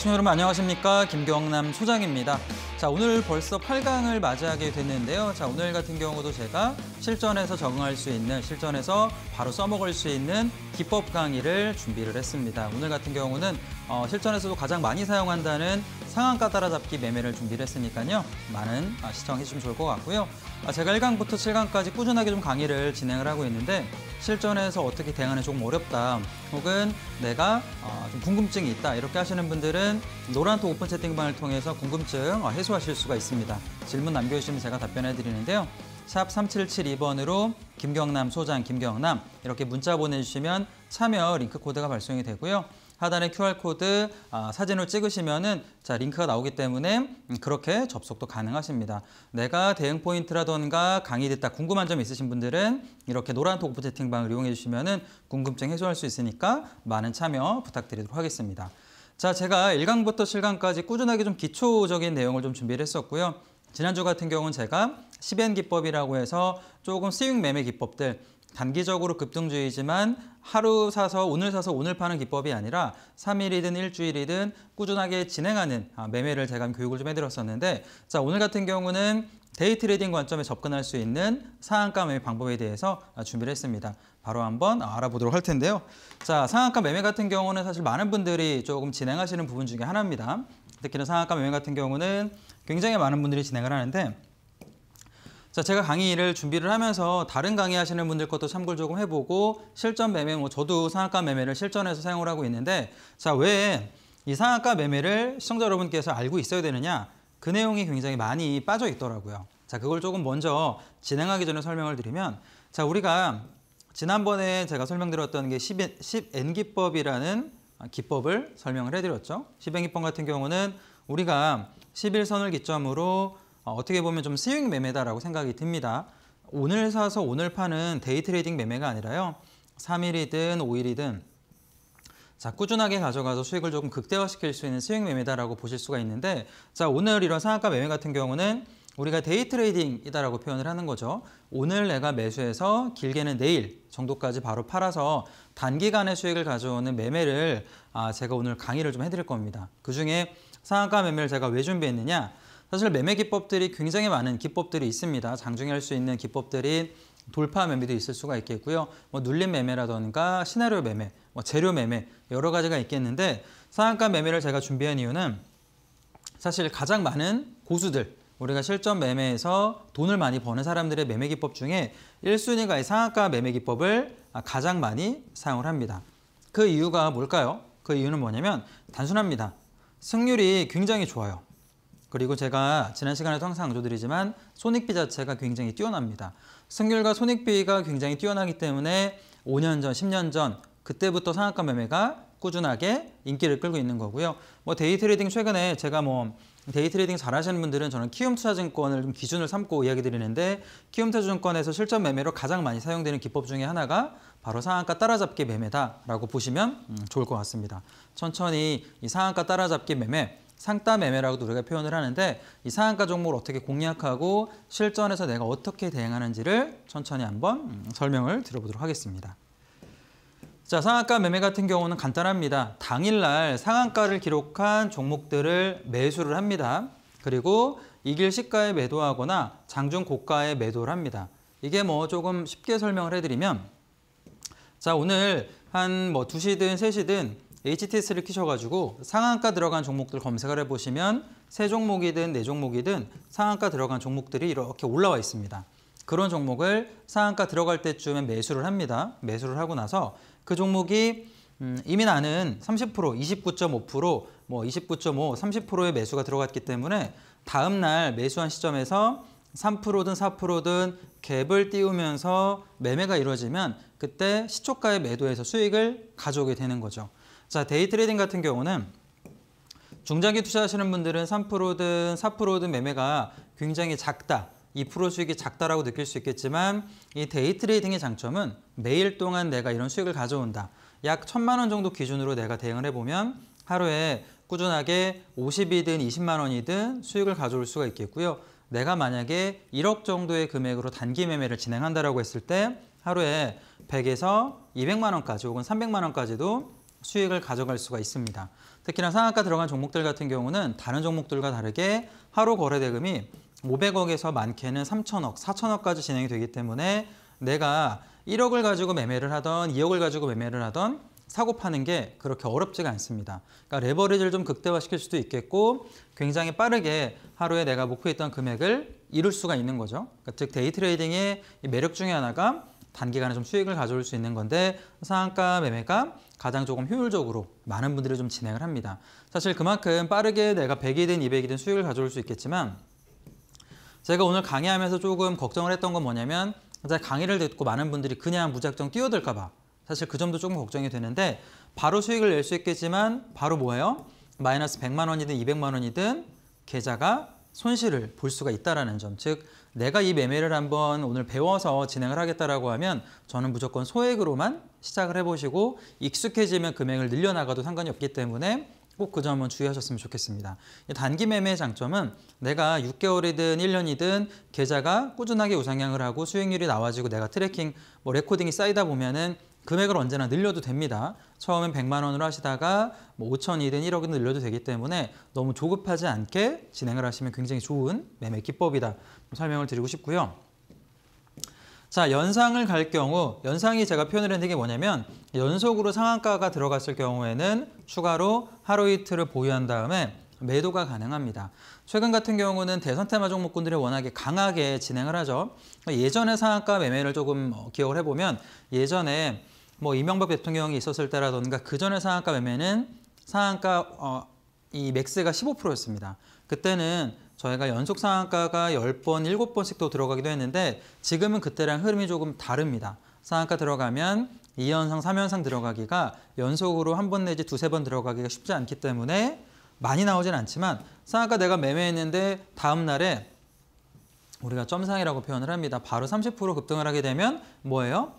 시청 여러분 안녕하십니까 김경남 소장입니다. 자 오늘 벌써 8강을 맞이하게 됐는데요. 자 오늘 같은 경우도 제가 실전에서 적응할 수 있는 실전에서 바로 써먹을 수 있는 기법 강의를 준비를 했습니다. 오늘 같은 경우는 어, 실전에서도 가장 많이 사용한다는 상한가 따라잡기 매매를 준비를 했으니까요. 많은 아, 시청해 주시면 좋을 것 같고요. 아, 제가 1강부터 7강까지 꾸준하게 좀 강의를 진행을 하고 있는데 실전에서 어떻게 대응하는 조금 어렵다 혹은 내가 어, 좀 궁금증이 있다 이렇게 하시는 분들은 노란톡 오픈 채팅방을 통해서 궁금증 어, 해소하실 수가 있습니다. 질문 남겨주시면 제가 답변해 드리는데요. 샵 3772번으로 김경남 소장 김경남 이렇게 문자 보내주시면 참여 링크 코드가 발송이 되고요. 하단에 QR코드 아, 사진을 찍으시면은 자 링크가 나오기 때문에 음, 그렇게 접속도 가능하십니다. 내가 대응 포인트라던가 강의 듣다 궁금한 점 있으신 분들은 이렇게 노란톡 오프 채팅방을 이용해 주시면은 궁금증 해소할 수 있으니까 많은 참여 부탁드리도록 하겠습니다. 자, 제가 1강부터 7강까지 꾸준하게 좀 기초적인 내용을 좀 준비를 했었고요. 지난주 같은 경우는 제가 시벤 기법이라고 해서 조금 수익 매매 기법들 단기적으로 급등주의지만 하루 사서 오늘 사서 오늘 파는 기법이 아니라 3일이든 일주일이든 꾸준하게 진행하는 아, 매매를 제가 교육을 좀 해드렸었는데 자 오늘 같은 경우는 데이 트레이딩 관점에 접근할 수 있는 상한가 매매 방법에 대해서 아, 준비를 했습니다. 바로 한번 알아보도록 할 텐데요. 자 상한가 매매 같은 경우는 사실 많은 분들이 조금 진행하시는 부분 중에 하나입니다. 특히나 상한가 매매 같은 경우는 굉장히 많은 분들이 진행을 하는데 자, 제가 강의를 준비를 하면서 다른 강의하시는 분들 것도 참고를 조금 해보고 실전 매매, 뭐 저도 상한가 매매를 실전에서 사용을 하고 있는데 자, 왜 이 상한가 매매를 시청자 여러분께서 알고 있어야 되느냐 그 내용이 굉장히 많이 빠져 있더라고요. 자, 그걸 조금 먼저 진행하기 전에 설명을 드리면 자, 우리가 지난번에 제가 설명드렸던 게 10, 1 n 기법이라는 기법을 설명을 해드렸죠. 10N 기법 같은 경우는 우리가 11선을 기점으로 어, 어떻게 보면 좀 스윙 매매다라고 생각이 듭니다. 오늘 사서 오늘 파는 데이 트레이딩 매매가 아니라요. 3일이든 5일이든 자 꾸준하게 가져가서 수익을 조금 극대화시킬 수 있는 수익 매매다라고 보실 수가 있는데 자 오늘 이런 상한가 매매 같은 경우는 우리가 데이 트레이딩이다라고 표현을 하는 거죠. 오늘 내가 매수해서 길게는 내일 정도까지 바로 팔아서 단기간의 수익을 가져오는 매매를 아, 제가 오늘 강의를 좀 해드릴 겁니다. 그중에 상한가 매매를 제가 왜 준비했느냐 사실 매매 기법들이 굉장히 많은 기법들이 있습니다. 장중에 할 수 있는 기법들이 돌파 매매도 있을 수가 있겠고요. 뭐 눌림 매매라던가 시나리오 매매, 뭐 재료 매매 여러 가지가 있겠는데 상한가 매매를 제가 준비한 이유는 사실 가장 많은 고수들 우리가 실전 매매에서 돈을 많이 버는 사람들의 매매 기법 중에 1순위가 이 상한가 매매 기법을 가장 많이 사용을 합니다. 그 이유가 뭘까요? 그 이유는 뭐냐면 단순합니다. 승률이 굉장히 좋아요. 그리고 제가 지난 시간에도 항상 강조드리지만 손익비 자체가 굉장히 뛰어납니다. 승률과 손익비가 굉장히 뛰어나기 때문에 5년 전, 10년 전 그때부터 상한가 매매가 꾸준하게 인기를 끌고 있는 거고요. 뭐 데이 트레이딩 최근에 제가 뭐 데이 트레이딩 잘하시는 분들은 저는 키움 투자증권을 좀 기준을 삼고 이야기 드리는데 키움 투자증권에서 실전 매매로 가장 많이 사용되는 기법 중에 하나가 바로 상한가 따라잡기 매매다라고 보시면 음, 좋을 것 같습니다. 천천히 이 상한가 따라잡기 매매 상따 매매라고도 우리가 표현을 하는데 이 상한가 종목을 어떻게 공략하고 실전에서 내가 어떻게 대응하는지를 천천히 한번 음, 설명을 들어보도록 하겠습니다. 자, 상한가 매매 같은 경우는 간단합니다. 당일날 상한가를 기록한 종목들을 매수를 합니다. 그리고 이길 시가에 매도하거나 장중 고가에 매도를 합니다. 이게 뭐 조금 쉽게 설명을 해드리면 자 오늘 한 뭐 2시든 3시든 HTS를 키셔가지고 상한가 들어간 종목들 검색을 해보시면 세 종목이든 네 종목이든 상한가 들어간 종목들이 이렇게 올라와 있습니다. 그런 종목을 상한가 들어갈 때쯤에 매수를 합니다. 매수를 하고 나서 그 종목이 음, 이미 나는 30%, 29.5%, 뭐 29.5, 30%의 매수가 들어갔기 때문에 다음 날 매수한 시점에서 3%든 4%든 갭을 띄우면서 매매가 이루어지면 그때 시초가의 매도에서 수익을 가져오게 되는 거죠. 자, 데이트레이딩 같은 경우는 중장기 투자하시는 분들은 3%든 4%든 매매가 굉장히 작다. 2% 수익이 작다라고 느낄 수 있겠지만 이 데이트레이딩의 장점은 매일 동안 내가 이런 수익을 가져온다. 약 천만 원 정도 기준으로 내가 대응을 해보면 하루에 꾸준하게 50이든 20만 원이든 수익을 가져올 수가 있겠고요. 내가 만약에 1억 정도의 금액으로 단기 매매를 진행한다라고 했을 때 하루에 100에서 200만 원까지 혹은 300만 원까지도 수익을 가져갈 수가 있습니다. 특히나 상한가 들어간 종목들 같은 경우는 다른 종목들과 다르게 하루 거래 대금이 500억에서 많게는 3천억, 4천억까지 진행이 되기 때문에 내가 1억을 가지고 매매를 하던 2억을 가지고 매매를 하던 사고 파는 게 그렇게 어렵지가 않습니다. 그러니까 레버리지를 좀 극대화시킬 수도 있겠고 굉장히 빠르게 하루에 내가 목표했던 금액을 이룰 수가 있는 거죠. 그러니까 즉 데이트레이딩의 매력 중에 하나가 단기간에 좀 수익을 가져올 수 있는 건데 상한가 매매가 가장 조금 효율적으로 많은 분들이 좀 진행을 합니다. 사실 그만큼 빠르게 내가 100이든 200이든 수익을 가져올 수 있겠지만 제가 오늘 강의하면서 조금 걱정을 했던 건 뭐냐면 강의를 듣고 많은 분들이 그냥 무작정 뛰어들까 봐 사실 그 점도 조금 걱정이 되는데 바로 수익을 낼 수 있겠지만 바로 뭐예요? 마이너스 100만 원이든 200만 원이든 계좌가 손실을 볼 수가 있다라는 점. 즉 내가 이 매매를 한번 오늘 배워서 진행을 하겠다라고 하면 저는 무조건 소액으로만 시작을 해보시고 익숙해지면 금액을 늘려나가도 상관이 없기 때문에 꼭 그 점은 주의하셨으면 좋겠습니다. 단기 매매의 장점은 내가 6개월이든 1년이든 계좌가 꾸준하게 우상향을 하고 수익률이 나와지고 내가 트래킹, 뭐 레코딩이 쌓이다 보면은 금액을 언제나 늘려도 됩니다. 처음엔 100만 원으로 하시다가 뭐 5천이든 1억이든 늘려도 되기 때문에 너무 조급하지 않게 진행을 하시면 굉장히 좋은 매매 기법이다 설명을 드리고 싶고요. 자, 연상을 갈 경우 연상이 제가 표현을 했는 데이게 뭐냐면 연속으로 상한가가 들어갔을 경우에는 추가로 하루 이틀을 보유한 다음에 매도가 가능합니다. 최근 같은 경우는 대선 테마 종목군들이 워낙에 강하게 진행을 하죠. 예전에 상한가 매매를 조금 어, 기억을 해보면 예전에 뭐 이명박 대통령이 있었을 때라던가 그전에 상한가 매매는 상한가 어, 이 맥스가 15%였습니다. 그때는 저희가 연속 상한가가 10번, 7번씩또 들어가기도 했는데 지금은 그때랑 흐름이 조금 다릅니다. 상한가 들어가면 2연상, 3연상 들어가기가 연속으로 한 번 내지 두세 번 들어가기가 쉽지 않기 때문에 많이 나오진 않지만 상한가 내가 매매했는데 다음 날에 우리가 점상이라고 표현을 합니다. 바로 30% 급등을 하게 되면 뭐예요?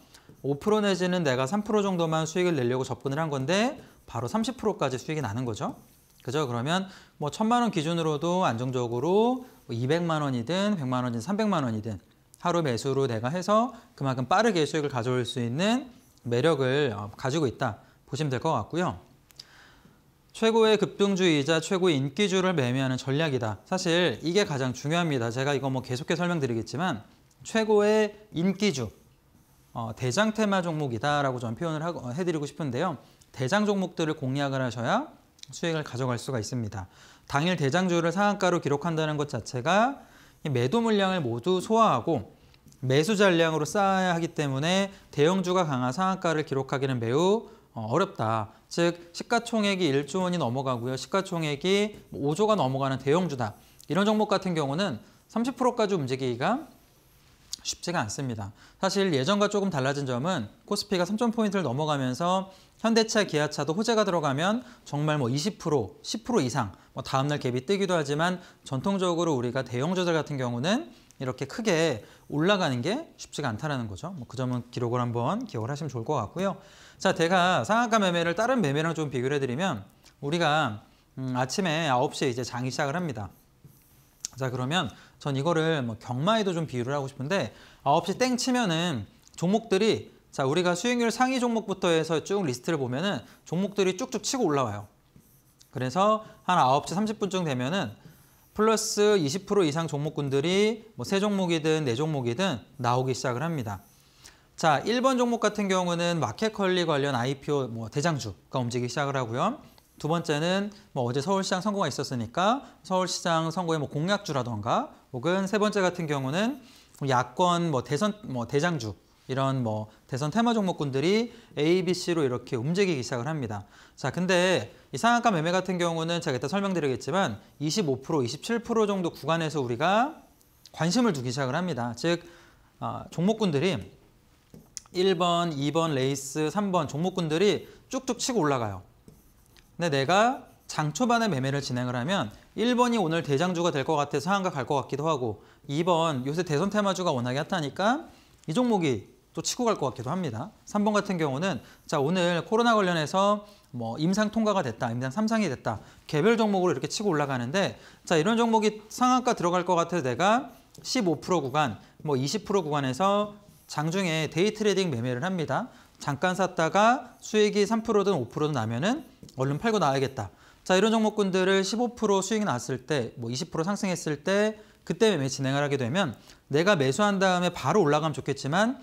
5% 내지는 내가 3% 정도만 수익을 내려고 접근을 한 건데 바로 30%까지 수익이 나는 거죠. 그죠? 그러면 뭐 천만 원 기준으로도 안정적으로 200만 뭐 원이든 100만 원이든 300만 원이든 하루 매수로 내가 해서 그만큼 빠르게 수익을 가져올 수 있는 매력을 어, 가지고 있다 보시면 될 것 같고요. 최고의 급등주이자 최고의 인기주를 매매하는 전략이다. 사실 이게 가장 중요합니다. 제가 이거 뭐 계속해 설명드리겠지만 최고의 인기주, 어, 대장 테마 종목이다라고 저는 표현을 하고, 어, 해드리고 싶은데요. 대장 종목들을 공략을 하셔야 수익을 가져갈 수가 있습니다. 당일 대장주를 상한가로 기록한다는 것 자체가 매도 물량을 모두 소화하고 매수 잔량으로 쌓아야 하기 때문에 대형주가 강한 상한가를 기록하기는 매우 어, 어렵다. 즉 시가총액이 1조 원이 넘어가고요. 시가총액이 5조가 넘어가는 대형주다. 이런 종목 같은 경우는 30%까지 움직이기가 쉽지가 않습니다. 사실 예전과 조금 달라진 점은 코스피가 3 0포인트를 넘어가면서 현대차, 기아차도 호재가 들어가면 정말 뭐 20%, 10% 이상 뭐 다음날 갭이 뜨기도 하지만 전통적으로 우리가 대형주들 같은 경우는 이렇게 크게 올라가는 게 쉽지가 않다는 거죠. 뭐그 점은 기록을 한번 기억을 하시면 좋을 것 같고요. 자, 제가 상한가 매매를 다른 매매랑 좀 비교를 해드리면 우리가 음, 아침에 9시에 이제 장이 시작을 합니다. 자, 그러면 전 이거를 뭐 경마에도 좀 비유를 하고 싶은데 9시땡 치면은 종목들이 자 우리가 수익률 상위 종목부터 해서 쭉 리스트를 보면은 종목들이 쭉쭉 치고 올라와요. 그래서 한9시3 0 분쯤 되면은 플러스 20% 이상 종목군들이 뭐 세 종목이든 네 종목이든 나오기 시작을 합니다. 자, 1번 종목 같은 경우는 마켓컬리 관련 IPO 뭐 대장주가 움직이기 시작을 하고요. 두 번째는 뭐 어제 서울시장 선거가 있었으니까 서울시장 선거의 뭐 공약주라던가 혹은 세 번째 같은 경우는 뭐 야권 뭐 대선 뭐 대장주 이런 뭐 대선 테마 종목군들이 A, B, C로 이렇게 움직이기 시작을 합니다. 자, 근데 이 상한가 매매 같은 경우는 제가 이따 설명드리겠지만 25%, 27% 정도 구간에서 우리가 관심을 두기 시작을 합니다. 즉, 어, 종목군들이 1번, 2번 레이스, 3번 종목군들이 쭉쭉 치고 올라가요. 근데 내가 장 초반에 매매를 진행을 하면 1번이 오늘 대장주가 될 것 같아서 상한가 갈 것 같기도 하고 2번 요새 대선 테마주가 워낙에 핫하니까 이 종목이 또 치고 갈 것 같기도 합니다. 3번 같은 경우는 자 오늘 코로나 관련해서 뭐 임상 통과가 됐다, 임상 삼상이 됐다, 개별 종목으로 이렇게 치고 올라가는데 자 이런 종목이 상한가 들어갈 것 같아서 내가 15% 구간, 뭐 20% 구간에서 장중에 데이 트레이딩 매매를 합니다. 잠깐 샀다가 수익이 3%든 5%든 나면은 얼른 팔고 나야겠다. 와자 이런 종목군들을 15% 수익이 났을 때뭐 20% 상승했을 때 그때 매매 진행을 하게 되면 내가 매수한 다음에 바로 올라가면 좋겠지만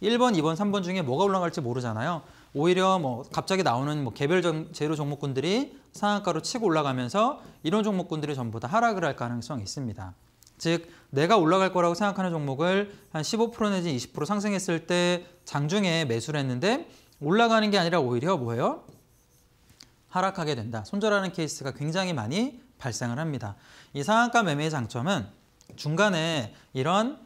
1번, 2번, 3번 중에 뭐가 올라갈지 모르잖아요. 오히려 뭐 갑자기 나오는 뭐 개별 재료 종목군들이 상한가로 치고 올라가면서 이런 종목군들이 전부 다 하락을 할 가능성이 있습니다. 즉 내가 올라갈 거라고 생각하는 종목을 한 15% 내지 20% 상승했을 때 장중에 매수를 했는데 올라가는 게 아니라 오히려 뭐예요? 하락하게 된다. 손절하는 케이스가 굉장히 많이 발생을 합니다. 이 상한가 매매의 장점은 중간에 이런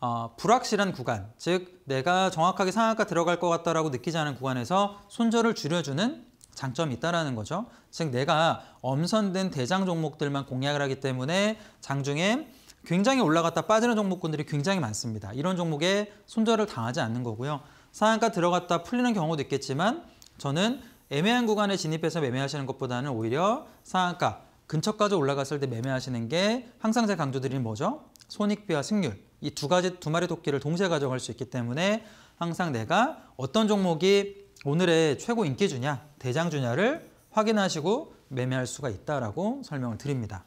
어, 불확실한 구간, 즉 내가 정확하게 상한가 들어갈 것 같다라고 느끼지 않은 구간에서 손절을 줄여주는 장점이 있다라는 거죠. 즉 내가 엄선된 대장 종목들만 공략을 하기 때문에 장중에 굉장히 올라갔다 빠지는 종목군들이 굉장히 많습니다. 이런 종목에 손절을 당하지 않는 거고요. 상한가 들어갔다 풀리는 경우도 있겠지만 저는 애매한 구간에 진입해서 매매하시는 것보다는 오히려 상한가 근처까지 올라갔을 때 매매하시는 게 항상 제가 강조드리는 뭐죠? 손익비와 승률 이 두 가지 두 마리 도끼를 동시에 가져갈 수 있기 때문에 항상 내가 어떤 종목이 오늘의 최고 인기주냐 대장주냐를 확인하시고 매매할 수가 있다라고 설명을 드립니다.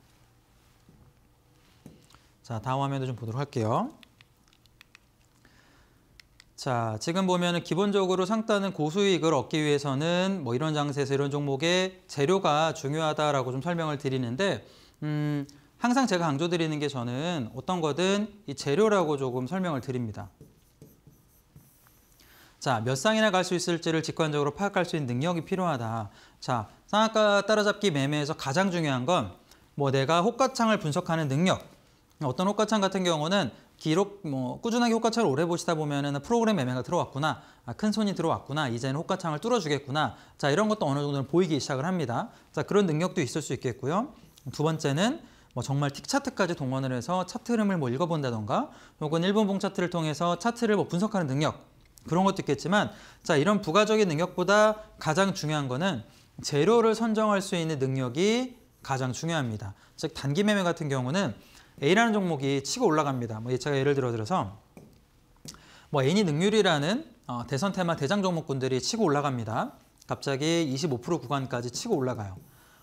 자, 다음 화면도 좀 보도록 할게요. 자, 지금 보면은 기본적으로 상단은 고수익을 얻기 위해서는 뭐 이런 장세에서 이런 종목의 재료가 중요하다라고 좀 설명을 드리는데, 음, 항상 제가 강조드리는 게 저는 어떤 거든 이 재료라고 조금 설명을 드립니다. 자, 몇 상이나 갈 수 있을지를 직관적으로 파악할 수 있는 능력이 필요하다. 자, 상한가 따라잡기 매매에서 가장 중요한 건 뭐 내가 호가창을 분석하는 능력, 어떤 호가창 같은 경우는 기록 뭐 꾸준하게 효과차를 오래 보시다 보면은 프로그램 매매가 들어왔구나 아, 큰 손이 들어왔구나 이제는 호가창을 뚫어주겠구나 자 이런 것도 어느 정도는 보이기 시작을 합니다 자 그런 능력도 있을 수 있겠고요 두 번째는 뭐 정말 틱 차트까지 동원을 해서 차트 흐름을 뭐 읽어본다던가 혹은 일본 봉 차트를 통해서 차트를 뭐 분석하는 능력 그런 것도 있겠지만 자 이런 부가적인 능력보다 가장 중요한 거는 재료를 선정할 수 있는 능력이 가장 중요합니다 즉 단기 매매 같은 경우는 A라는 종목이 치고 올라갑니다. 뭐 제가 예를 들어 들어서 뭐 N이 능률이라는 어, 대선 테마 대장 종목군들이 치고 올라갑니다. 갑자기 25% 구간까지 치고 올라가요.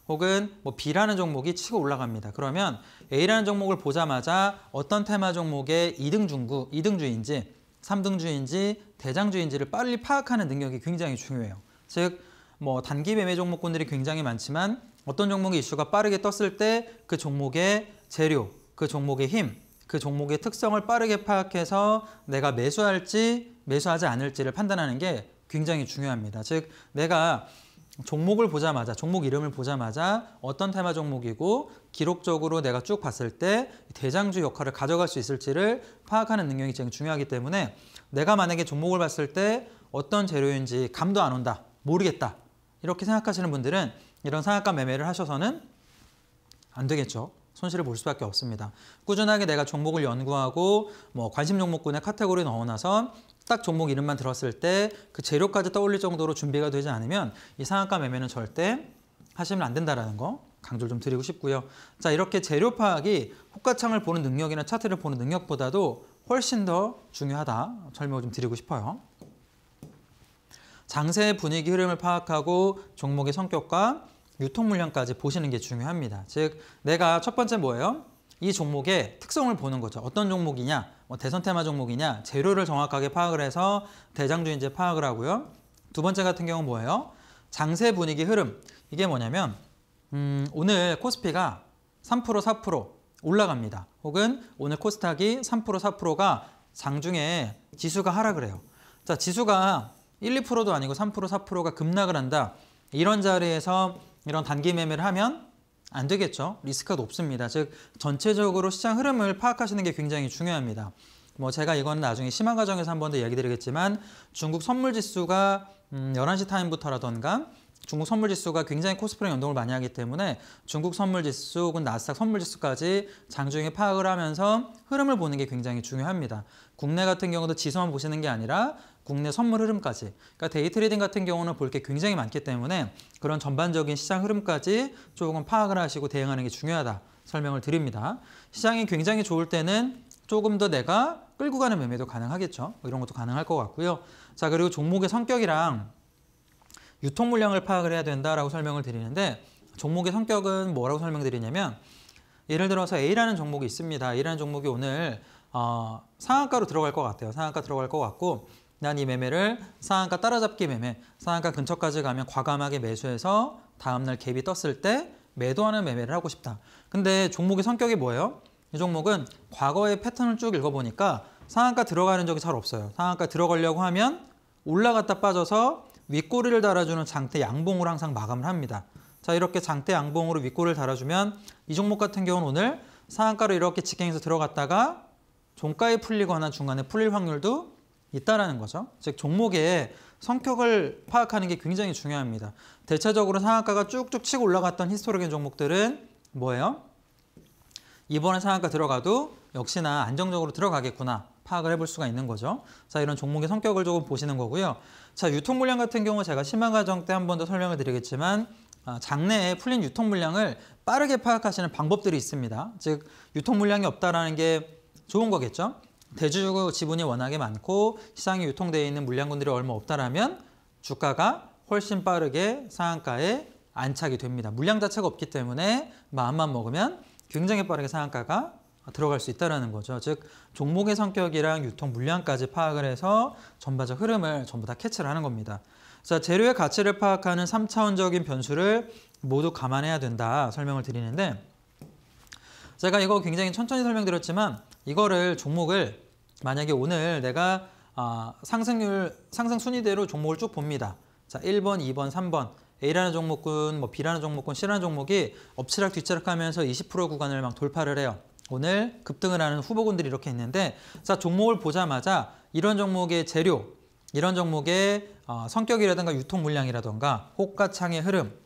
혹은 뭐 B라는 종목이 치고 올라갑니다. 그러면 A라는 종목을 보자마자 어떤 테마 종목의 2등 중구, 2등주인지 3등주인지 대장주인지를 빨리 파악하는 능력이 굉장히 중요해요. 즉, 뭐 단기 매매 종목군들이 굉장히 많지만 어떤 종목의 이슈가 빠르게 떴을 때 그 종목의 재료, 그 종목의 힘, 그 종목의 특성을 빠르게 파악해서 내가 매수할지 매수하지 않을지를 판단하는 게 굉장히 중요합니다. 즉 내가 종목을 보자마자 종목 이름을 보자마자 어떤 테마 종목이고 기록적으로 내가 쭉 봤을 때 대장주 역할을 가져갈 수 있을지를 파악하는 능력이 굉장 중요하기 때문에 내가 만약에 종목을 봤을 때 어떤 재료인지 감도 안 온다 모르겠다 이렇게 생각하시는 분들은 이런 상한가 매매를 하셔서는 안 되겠죠. 손실을 볼 수밖에 없습니다. 꾸준하게 내가 종목을 연구하고 뭐 관심 종목군에 카테고리 넣어놔서 딱 종목 이름만 들었을 때 그 재료까지 떠올릴 정도로 준비가 되지 않으면 이 상한가 매매는 절대 하시면 안 된다라는 거 강조를 좀 드리고 싶고요. 자 이렇게 재료 파악이 호가창을 보는 능력이나 차트를 보는 능력보다도 훨씬 더 중요하다 설명을 좀 드리고 싶어요. 장세 분위기 흐름을 파악하고 종목의 성격과 유통 물량까지 보시는 게 중요합니다. 즉 내가 첫 번째 뭐예요? 이 종목의 특성을 보는 거죠. 어떤 종목이냐, 뭐 대선 테마 종목이냐, 재료를 정확하게 파악을 해서 대장주인제 파악을 하고요. 두 번째 같은 경우는 뭐예요? 장세 분위기 흐름. 이게 뭐냐면 음, 오늘 코스피가 3% 4% 올라갑니다. 혹은 오늘 코스닥이 3% 4%가 장중에 지수가 하락을 해요. 자, 지수가 1, 2%도 아니고 3% 4%가 급락을 한다. 이런 자리에서 이런 단기 매매를 하면 안 되겠죠. 리스크가 높습니다. 즉 전체적으로 시장 흐름을 파악하시는 게 굉장히 중요합니다. 뭐 제가 이건 나중에 심화 과정에서 한 번 더 얘기 드리겠지만 중국 선물 지수가 음 11시 타임부터라던가 중국 선물 지수가 굉장히 코스프랑 연동을 많이 하기 때문에 중국 선물 지수 혹은 나스닥 선물 지수까지 장중에 파악을 하면서 흐름을 보는 게 굉장히 중요합니다. 국내 같은 경우도 지수만 보시는 게 아니라 국내 선물 흐름까지 그러니까 데이트레이딩 같은 경우는 볼 게 굉장히 많기 때문에 그런 전반적인 시장 흐름까지 조금 파악을 하시고 대응하는 게 중요하다 설명을 드립니다. 시장이 굉장히 좋을 때는 조금 더 내가 끌고 가는 매매도 가능하겠죠. 뭐 이런 것도 가능할 것 같고요. 자 그리고 종목의 성격이랑 유통 물량을 파악을 해야 된다라고 설명을 드리는데 종목의 성격은 뭐라고 설명드리냐면 예를 들어서 A라는 종목이 있습니다. A라는 종목이 오늘 어, 상한가로 들어갈 것 같아요. 상한가 들어갈 것 같고 난이 매매를 상한가 따라잡기 매매, 상한가 근처까지 가면 과감하게 매수해서 다음날 갭이 떴을 때 매도하는 매매를 하고 싶다. 근데 종목의 성격이 뭐예요? 이 종목은 과거의 패턴을 쭉 읽어보니까 상한가 들어가는 적이 잘 없어요. 상한가 들어가려고 하면 올라갔다 빠져서 윗꼬리를 달아주는 장대 양봉으로 항상 마감을 합니다. 자 이렇게 장대 양봉으로 윗꼬리를 달아주면 이 종목 같은 경우는 오늘 상한가로 이렇게 직행해서 들어갔다가 종가에 풀리거나 중간에 풀릴 확률도 있다라는 거죠. 즉 종목의 성격을 파악하는 게 굉장히 중요합니다. 대체적으로 상한가가 쭉쭉 치고 올라갔던 히스토리인 종목들은 뭐예요? 이번에 상한가 들어가도 역시나 안정적으로 들어가겠구나 파악을 해볼 수가 있는 거죠. 자 이런 종목의 성격을 조금 보시는 거고요. 자 유통 물량 같은 경우 제가 심한 과정 때 한 번 더 설명을 드리겠지만 아, 장내에 풀린 유통 물량을 빠르게 파악하시는 방법들이 있습니다. 즉 유통 물량이 없다라는 게 좋은 거겠죠. 대주주 지분이 워낙에 많고 시장에 유통되어 있는 물량군들이 얼마 없다라면 주가가 훨씬 빠르게 상한가에 안착이 됩니다. 물량 자체가 없기 때문에 마음만 먹으면 굉장히 빠르게 상한가가 들어갈 수 있다는 거죠. 즉 종목의 성격이랑 유통 물량까지 파악을 해서 전반적 흐름을 전부 다 캐치를 하는 겁니다. 자, 재료의 가치를 파악하는 3차원적인 변수를 모두 감안해야 된다 설명을 드리는데 제가 이거 굉장히 천천히 설명드렸지만 이거를 종목을 만약에 오늘 내가 아, 상승률, 상승 순위대로 종목을 쭉 봅니다. 자, 1번, 2번, 3번. A라는 종목군, 뭐 B라는 종목군, C라는 종목이 엎치락 뒤치락 하면서 20% 구간을 막 돌파를 해요. 오늘 급등을 하는 후보군들이 이렇게 있는데 자, 종목을 보자마자 이런 종목의 재료, 이런 종목의 어, 성격이라든가 유통 물량이라든가 호가창의 흐름,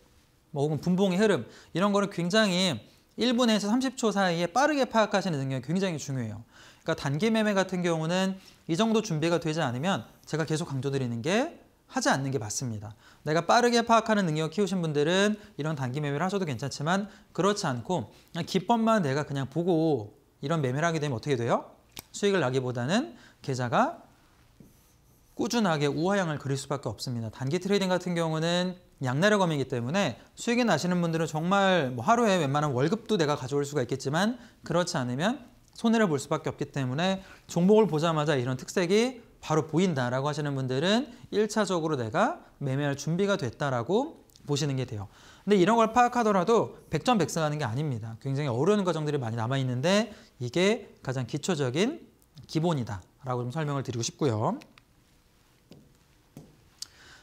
뭐 혹은 분봉의 흐름 이런 거를 굉장히 1분에서 30초 사이에 빠르게 파악하시는 능력이 굉장히 중요해요. 그러니까 단기 매매 같은 경우는 이 정도 준비가 되지 않으면 제가 계속 강조드리는 게 하지 않는 게 맞습니다. 내가 빠르게 파악하는 능력 을 키우신 분들은 이런 단기 매매를 하셔도 괜찮지만 그렇지 않고 기법만 내가 그냥 보고 이런 매매를 하게 되면 어떻게 돼요? 수익을 나기보다는 계좌가 꾸준하게 우하향을 그릴 수밖에 없습니다. 단기 트레이딩 같은 경우는 양날의 검이기 때문에 수익이 나시는 분들은 정말 뭐 하루에 웬만한 월급도 내가 가져올 수가 있겠지만 그렇지 않으면 손해를 볼 수밖에 없기 때문에 종목을 보자마자 이런 특색이 바로 보인다라고 하시는 분들은 1차적으로 내가 매매할 준비가 됐다라고 보시는 게 돼요. 근데 이런 걸 파악하더라도 100점 1 0 0승하는게 아닙니다. 굉장히 어려운 과정들이 많이 남아 있는데 이게 가장 기초적인 기본이다라고 좀 설명을 드리고 싶고요.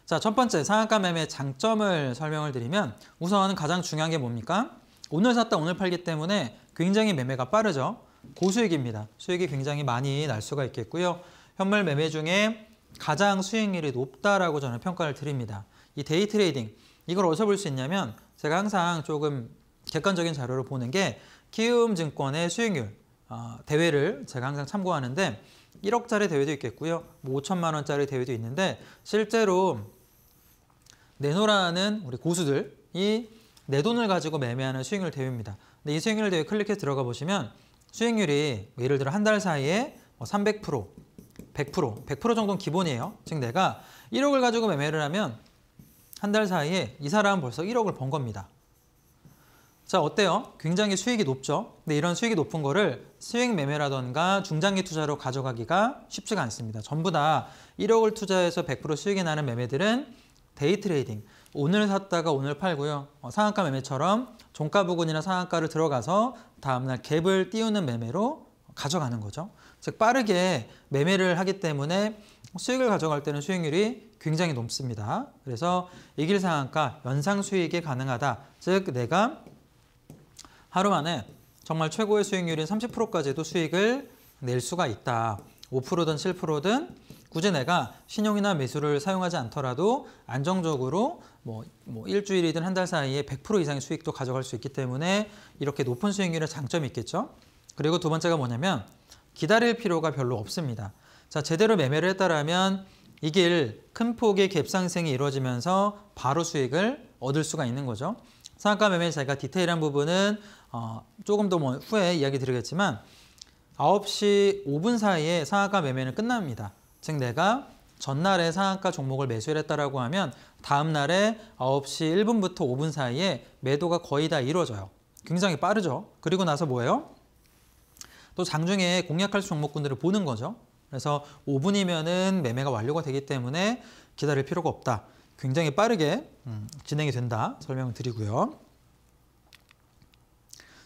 자, 첫 번째 상한가 매매 장점을 설명을 드리면 우선 가장 중요한 게 뭡니까? 오늘 샀다 오늘 팔기 때문에 굉장히 매매가 빠르죠. 고수익입니다. 수익이 굉장히 많이 날 수가 있겠고요. 현물 매매 중에 가장 수익률이 높다라고 저는 평가를 드립니다. 이 데이 트레이딩 이걸 어디서 볼 수 있냐면 제가 항상 조금 객관적인 자료를 보는 게 키움 증권의 수익률 어, 대회를 제가 항상 참고하는데 1억짜리 대회도 있겠고요. 뭐 5천만 원짜리 대회도 있는데 실제로 네노라는 우리 고수들이 내 돈을 가지고 매매하는 수익률 대회입니다. 근데 이 수익률 대회 클릭해 들어가 보시면 수익률이 뭐 예를 들어 한 달 사이에 300%, 100%, 100% 정도는 기본이에요. 즉 내가 1억을 가지고 매매를 하면 한 달 사이에 이 사람은 벌써 1억을 번 겁니다. 자 어때요? 굉장히 수익이 높죠? 근데 이런 수익이 높은 거를 수익 매매라던가 중장기 투자로 가져가기가 쉽지가 않습니다. 전부 다 1억을 투자해서 100% 수익이 나는 매매들은 데이 트레이딩 오늘 샀다가 오늘 팔고요. 어, 상한가 매매처럼 종가 부근이나 상한가를 들어가서 다음날 갭을 띄우는 매매로 가져가는 거죠. 즉 빠르게 매매를 하기 때문에 수익을 가져갈 때는 수익률이 굉장히 높습니다. 그래서 이길 상한가 연상 수익이 가능하다. 즉 내가 하루 만에 정말 최고의 수익률인 30%까지도 수익을 낼 수가 있다. 5%든 7%든 굳이 내가 신용이나 매수를 사용하지 않더라도 안정적으로 뭐, 뭐 일주일이든 한 달 사이에 100% 이상의 수익도 가져갈 수 있기 때문에 이렇게 높은 수익률의 장점이 있겠죠. 그리고 두 번째가 뭐냐면 기다릴 필요가 별로 없습니다. 자 제대로 매매를 했다라면 이길 큰 폭의 갭 상승이 이루어지면서 바로 수익을 얻을 수가 있는 거죠. 상한가 매매 제가 디테일한 부분은 어, 조금 더 뭐 후에 이야기 드리겠지만 9시 5분 사이에 상한가 매매는 끝납니다. 즉 내가 전날에 상한가 종목을 매수를 했다라고 하면 다음 날에 9시 1분부터 5분 사이에 매도가 거의 다 이루어져요. 굉장히 빠르죠. 그리고 나서 뭐예요? 또 장중에 공략할 수 종목군들을 보는 거죠. 그래서 5분이면은 매매가 완료가 되기 때문에 기다릴 필요가 없다. 굉장히 빠르게 음, 진행이 된다 설명을 드리고요.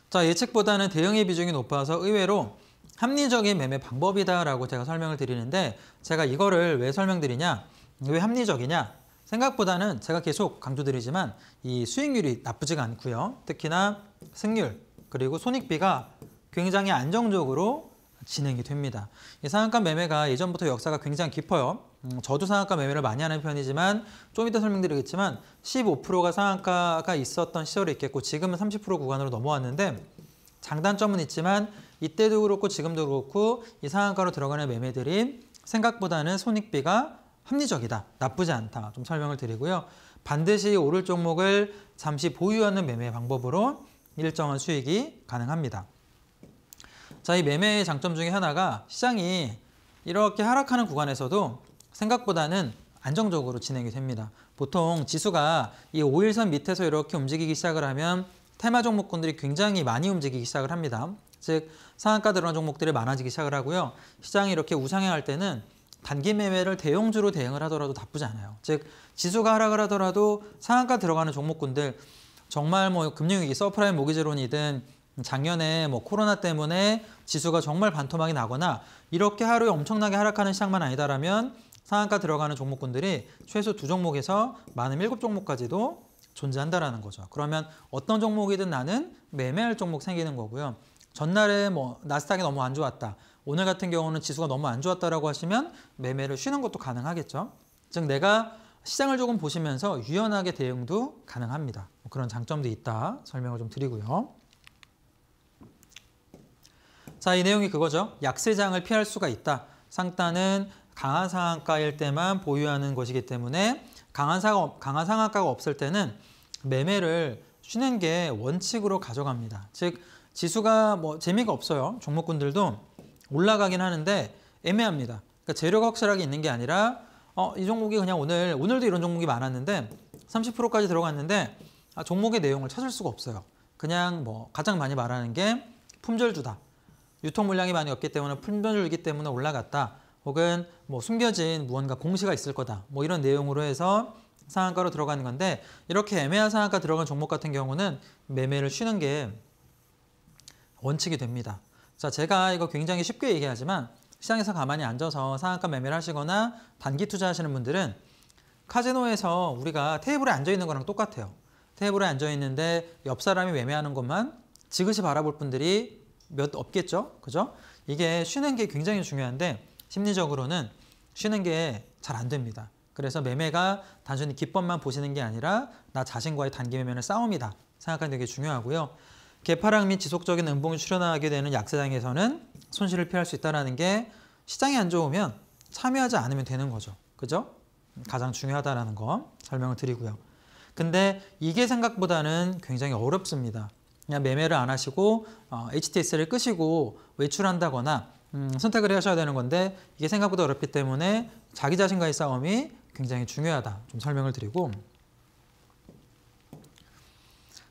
자, 예측보다는 대형의 비중이 높아서 의외로 합리적인 매매 방법이다라고 제가 설명을 드리는데 제가 이거를 왜 설명드리냐? 왜 합리적이냐? 생각보다는 제가 계속 강조드리지만 이 수익률이 나쁘지가 않고요. 특히나 승률 그리고 손익비가 굉장히 안정적으로 진행이 됩니다. 이 상한가 매매가 예전부터 역사가 굉장히 깊어요. 음, 저도 상한가 매매를 많이 하는 편이지만 좀 이따 설명드리겠지만 15%가 상한가가 있었던 시절이 있겠고 지금은 30% 구간으로 넘어왔는데 장단점은 있지만 이때도 그렇고 지금도 그렇고 이 상한가로 들어가는 매매들이 생각보다는 손익비가 합리적이다, 나쁘지 않다 좀 설명을 드리고요. 반드시 오를 종목을 잠시 보유하는 매매 방법으로 일정한 수익이 가능합니다. 자, 이 매매의 장점 중에 하나가 시장이 이렇게 하락하는 구간에서도 생각보다는 안정적으로 진행이 됩니다. 보통 지수가 이 5일선 밑에서 이렇게 움직이기 시작을 하면 테마 종목군들이 굉장히 많이 움직이기 시작을 합니다. 즉 상한가 들어간 종목들이 많아지기 시작을 하고요. 시장이 이렇게 우상향할 때는 단기 매매를 대형주로 대응을 하더라도 나쁘지 않아요. 즉 지수가 하락을 하더라도 상한가 들어가는 종목군들 정말 뭐 금융위기 서프라임 모기지론이든 작년에 뭐 코로나 때문에 지수가 정말 반토막이 나거나 이렇게 하루에 엄청나게 하락하는 시장만 아니다라면 상한가 들어가는 종목군들이 최소 두 종목에서 많은 일곱 종목까지도 존재한다라는 거죠. 그러면 어떤 종목이든 나는 매매할 종목 생기는 거고요. 전날에 뭐 나스닥이 너무 안 좋았다. 오늘 같은 경우는 지수가 너무 안 좋았다라고 하시면 매매를 쉬는 것도 가능하겠죠. 즉 내가 시장을 조금 보시면서 유연하게 대응도 가능합니다. 그런 장점도 있다 설명을 좀 드리고요. 자, 이 내용이 그거죠. 약세장을 피할 수가 있다. 상단은 강한 상한가일 때만 보유하는 것이기 때문에 강한, 사, 강한 상한가가 없을 때는 매매를 쉬는 게 원칙으로 가져갑니다. 즉 지수가 뭐 재미가 없어요. 종목군들도 올라가긴 하는데 애매합니다. 그러니까 재료가 확실하게 있는 게 아니라 어, 이 종목이 그냥 오늘 오늘도 이런 종목이 많았는데 30%까지 들어갔는데 아, 종목의 내용을 찾을 수가 없어요. 그냥 뭐 가장 많이 말하는 게 품절주다. 유통 물량이 많이 없기 때문에 품절이기 때문에 올라갔다. 혹은 뭐 숨겨진 무언가 공시가 있을 거다. 뭐 이런 내용으로 해서 상한가로 들어가는 건데 이렇게 애매한 상한가 들어간 종목 같은 경우는 매매를 쉬는 게 원칙이 됩니다. 자, 제가 이거 굉장히 쉽게 얘기하지만 시장에서 가만히 앉아서 상한가 매매를 하시거나 단기 투자하시는 분들은 카지노에서 우리가 테이블에 앉아 있는 거랑 똑같아요. 테이블에 앉아 있는데 옆 사람이 매매하는 것만 지그시 바라볼 분들이 몇 없겠죠? 그죠? 이게 쉬는 게 굉장히 중요한데 심리적으로는 쉬는 게 잘 안 됩니다. 그래서 매매가 단순히 기법만 보시는 게 아니라 나 자신과의 단기 매매는 싸움이다 생각하는 게 되게 중요하고요. 개파랑 및 지속적인 음봉이 출현하게 되는 약세장에서는 손실을 피할 수 있다는 게 시장이 안 좋으면 참여하지 않으면 되는 거죠. 그죠? 가장 중요하다는 거 설명을 드리고요. 근데 이게 생각보다는 굉장히 어렵습니다. 그냥 매매를 안 하시고 어, HTS를 끄시고 외출한다거나 음, 선택을 하셔야 되는 건데 이게 생각보다 어렵기 때문에 자기 자신과의 싸움이 굉장히 중요하다. 좀 설명을 드리고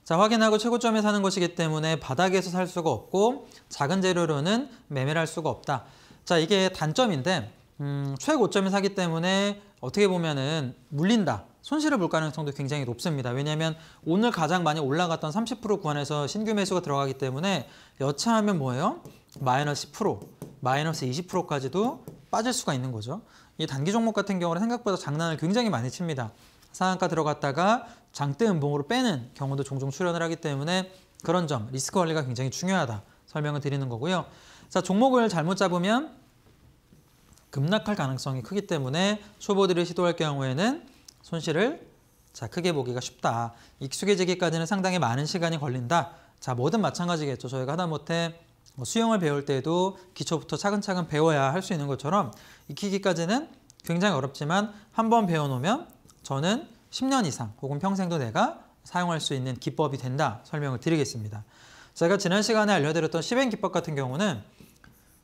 자 확인하고 최고점에 사는 것이기 때문에 바닥에서 살 수가 없고 작은 재료로는 매매를 할 수가 없다. 자 이게 단점인데 음, 최고점에 사기 때문에 어떻게 보면은 물린다. 손실을 볼 가능성도 굉장히 높습니다. 왜냐하면 오늘 가장 많이 올라갔던 30% 구간에서 신규 매수가 들어가기 때문에 여차하면 뭐예요? 마이너스 10%, 마이너스 20%까지도 빠질 수가 있는 거죠. 이 단기 종목 같은 경우는 생각보다 장난을 굉장히 많이 칩니다. 상한가 들어갔다가 장대 음봉으로 빼는 경우도 종종 출연을 하기 때문에 그런 점, 리스크 관리가 굉장히 중요하다 설명을 드리는 거고요. 자, 종목을 잘못 잡으면 급락할 가능성이 크기 때문에 초보들이 시도할 경우에는 손실을 자 크게 보기가 쉽다. 익숙해지기까지는 상당히 많은 시간이 걸린다. 자 뭐든 마찬가지겠죠. 저희가 하다못해 뭐 수영을 배울 때도 기초부터 차근차근 배워야 할 수 있는 것처럼 익히기까지는 굉장히 어렵지만 한번 배워놓으면 저는 10년 이상 혹은 평생도 내가 사용할 수 있는 기법이 된다 설명을 드리겠습니다. 제가 지난 시간에 알려드렸던 시벤 기법 같은 경우는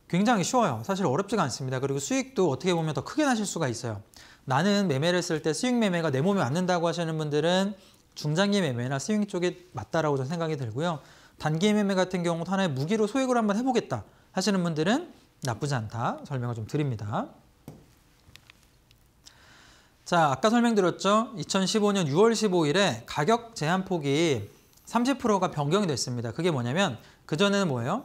굉장히 쉬워요. 사실 어렵지가 않습니다. 그리고 수익도 어떻게 보면 더 크게 나실 수가 있어요. 나는 매매를 했을 때 스윙 매매가 내 몸에 맞는다고 하시는 분들은 중장기 매매나 스윙 쪽에 맞다라고 저는 생각이 들고요. 단기 매매 같은 경우도 하나의 무기로 소액을 한번 해보겠다 하시는 분들은 나쁘지 않다 설명을 좀 드립니다. 자, 아까 설명드렸죠? 2015년 6월 15일에 가격 제한폭이 30%가 변경이 됐습니다. 그게 뭐냐면 그전에는 뭐예요?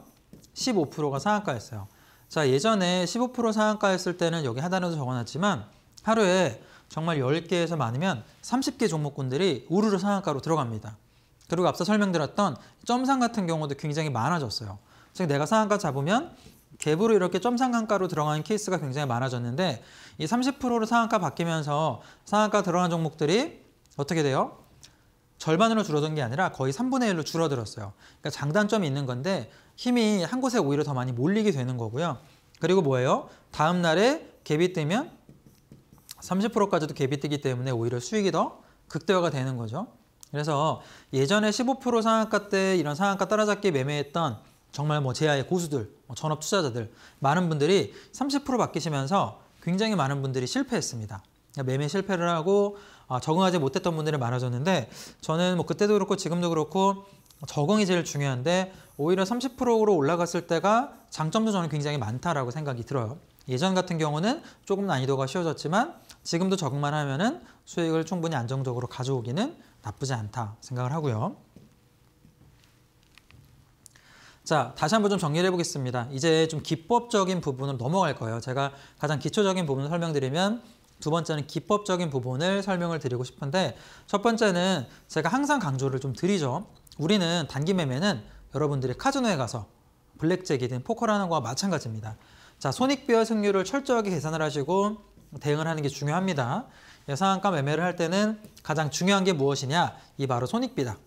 15%가 상한가였어요. 자, 예전에 15% 상한가였을 때는 여기 하단에도 적어놨지만 하루에 정말 10개에서 많으면 30개 종목군들이 우르르 상한가로 들어갑니다. 그리고 앞서 설명드렸던 점상 같은 경우도 굉장히 많아졌어요. 즉 내가 상한가 잡으면 갭으로 이렇게 점상한가로 들어가는 케이스가 굉장히 많아졌는데 이 30%로 상한가 바뀌면서 상한가 들어간 종목들이 어떻게 돼요? 절반으로 줄어든 게 아니라 거의 3분의 1로 줄어들었어요. 그러니까 장단점이 있는 건데 힘이 한 곳에 오히려 더 많이 몰리게 되는 거고요. 그리고 뭐예요? 다음 날에 갭이 뜨면 30%까지도 갭이 뜨기 때문에 오히려 수익이 더 극대화가 되는 거죠. 그래서 예전에 15% 상한가 때 이런 상한가 따라잡기 매매했던 정말 뭐 제야의 고수들, 뭐 전업 투자자들 많은 분들이 30% 바뀌시면서 굉장히 많은 분들이 실패했습니다. 그러니까 매매 실패를 하고 아, 적응하지 못했던 분들이 많아졌는데 저는 뭐 그때도 그렇고 지금도 그렇고 적응이 제일 중요한데 오히려 30%로 올라갔을 때가 장점도 저는 굉장히 많다라고 생각이 들어요. 예전 같은 경우는 조금 난이도가 쉬워졌지만 지금도 적응만 하면은 수익을 충분히 안정적으로 가져오기는 나쁘지 않다 생각을 하고요. 자, 다시 한번 좀 정리를 해보겠습니다. 이제 좀 기법적인 부분으로 넘어갈 거예요. 제가 가장 기초적인 부분을 설명드리면 두 번째는 기법적인 부분을 설명을 드리고 싶은데 첫 번째는 제가 항상 강조를 좀 드리죠. 우리는 단기 매매는 여러분들이 카지노에 가서 블랙잭이든 포커라는 거와 마찬가지입니다. 자, 손익비와 승률을 철저하게 계산을 하시고 대응을 하는 게 중요합니다. 예상한가 매매를 할 때는 가장 중요한 게 무엇이냐? 이 바로 손익비다.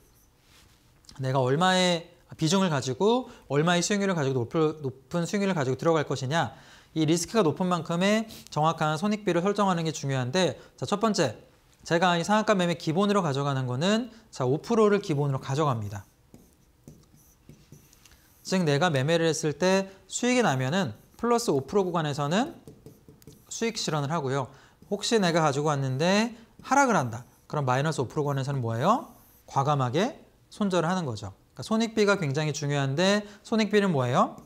내가 얼마의 비중을 가지고 얼마의 수익률을 가지고 높을, 높은 수익률을 가지고 들어갈 것이냐? 이 리스크가 높은 만큼의 정확한 손익비를 설정하는 게 중요한데 자, 첫 번째 제가 이 상한가 매매 기본으로 가져가는 거는 자 5%를 기본으로 가져갑니다. 즉 내가 매매를 했을 때 수익이 나면은 플러스 5% 구간에서는 수익 실현을 하고요. 혹시 내가 가지고 왔는데 하락을 한다. 그럼 마이너스 5% 권에서는 뭐예요? 과감하게 손절을 하는 거죠. 그러니까 손익비가 굉장히 중요한데 손익비는 뭐예요?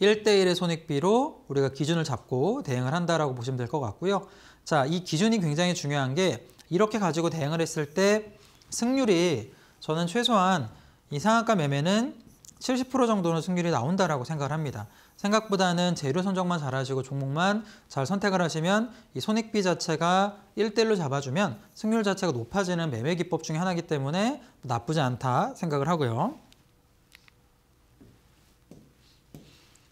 1대1의 손익비로 우리가 기준을 잡고 대응을 한다라고 보시면 될 것 같고요. 자, 이 기준이 굉장히 중요한 게 이렇게 가지고 대응을 했을 때 승률이 저는 최소한 이 상한가 매매는 70% 정도는 승률이 나온다라고 생각을 합니다. 생각보다는 재료 선정만 잘하시고 종목만 잘 선택을 하시면 이 손익비 자체가 1대1로 잡아주면 승률 자체가 높아지는 매매 기법 중에 하나이기 때문에 나쁘지 않다 생각을 하고요.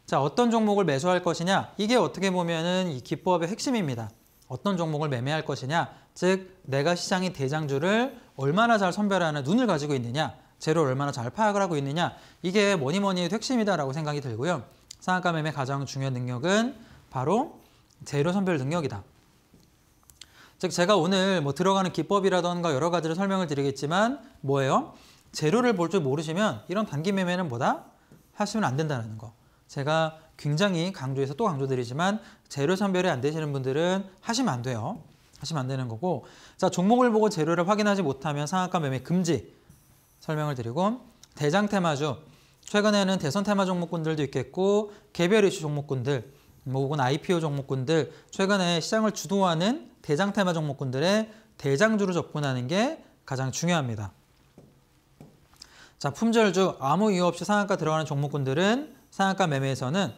자, 어떤 종목을 매수할 것이냐? 이게 어떻게 보면은 이 기법의 핵심입니다. 어떤 종목을 매매할 것이냐? 즉, 내가 시장의 대장주를 얼마나 잘 선별하는 눈을 가지고 있느냐? 재료를 얼마나 잘 파악을 하고 있느냐? 이게 뭐니 뭐니 핵심이다라고 생각이 들고요. 상한가매매 가장 중요한 능력은 바로 재료 선별 능력이다. 즉 제가 오늘 뭐 들어가는 기법이라던가 여러 가지를 설명을 드리겠지만 뭐예요? 재료를 볼 줄 모르시면 이런 단기 매매는 뭐다? 하시면 안 된다는 거. 제가 굉장히 강조해서 또 강조드리지만 재료 선별이 안 되시는 분들은 하시면 안 돼요. 하시면 안 되는 거고 자 종목을 보고 재료를 확인하지 못하면 상한가 매매 금지 설명을 드리고 대장 테마주 최근에는 대선 테마 종목군들도 있겠고 개별 이슈 종목군들 뭐 혹은 IPO 종목군들 최근에 시장을 주도하는 대장 테마 종목군들의 대장주로 접근하는 게 가장 중요합니다. 자 품절주 아무 이유 없이 상한가 들어가는 종목군들은 상한가 매매에서는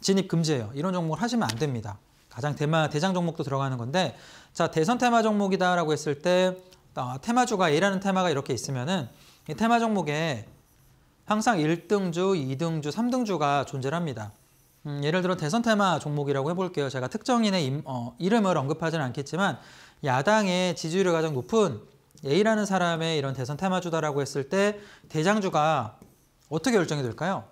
진입 금지예요. 이런 종목을 하시면 안 됩니다. 가장 대마, 대장 종목도 들어가는 건데 자 대선 테마 종목이다라고 했을 때 어, 테마주가 A라는 테마가 이렇게 있으면은 이 테마 종목에 항상 1등주, 2등주, 3등주가 존재합니다. 음, 예를 들어 대선 테마 종목이라고 해볼게요. 제가 특정인의 임, 어, 이름을 언급하지는 않겠지만 야당의 지지율이 가장 높은 A라는 사람의 이런 대선 테마주다라고 했을 때 대장주가 어떻게 결정이 될까요?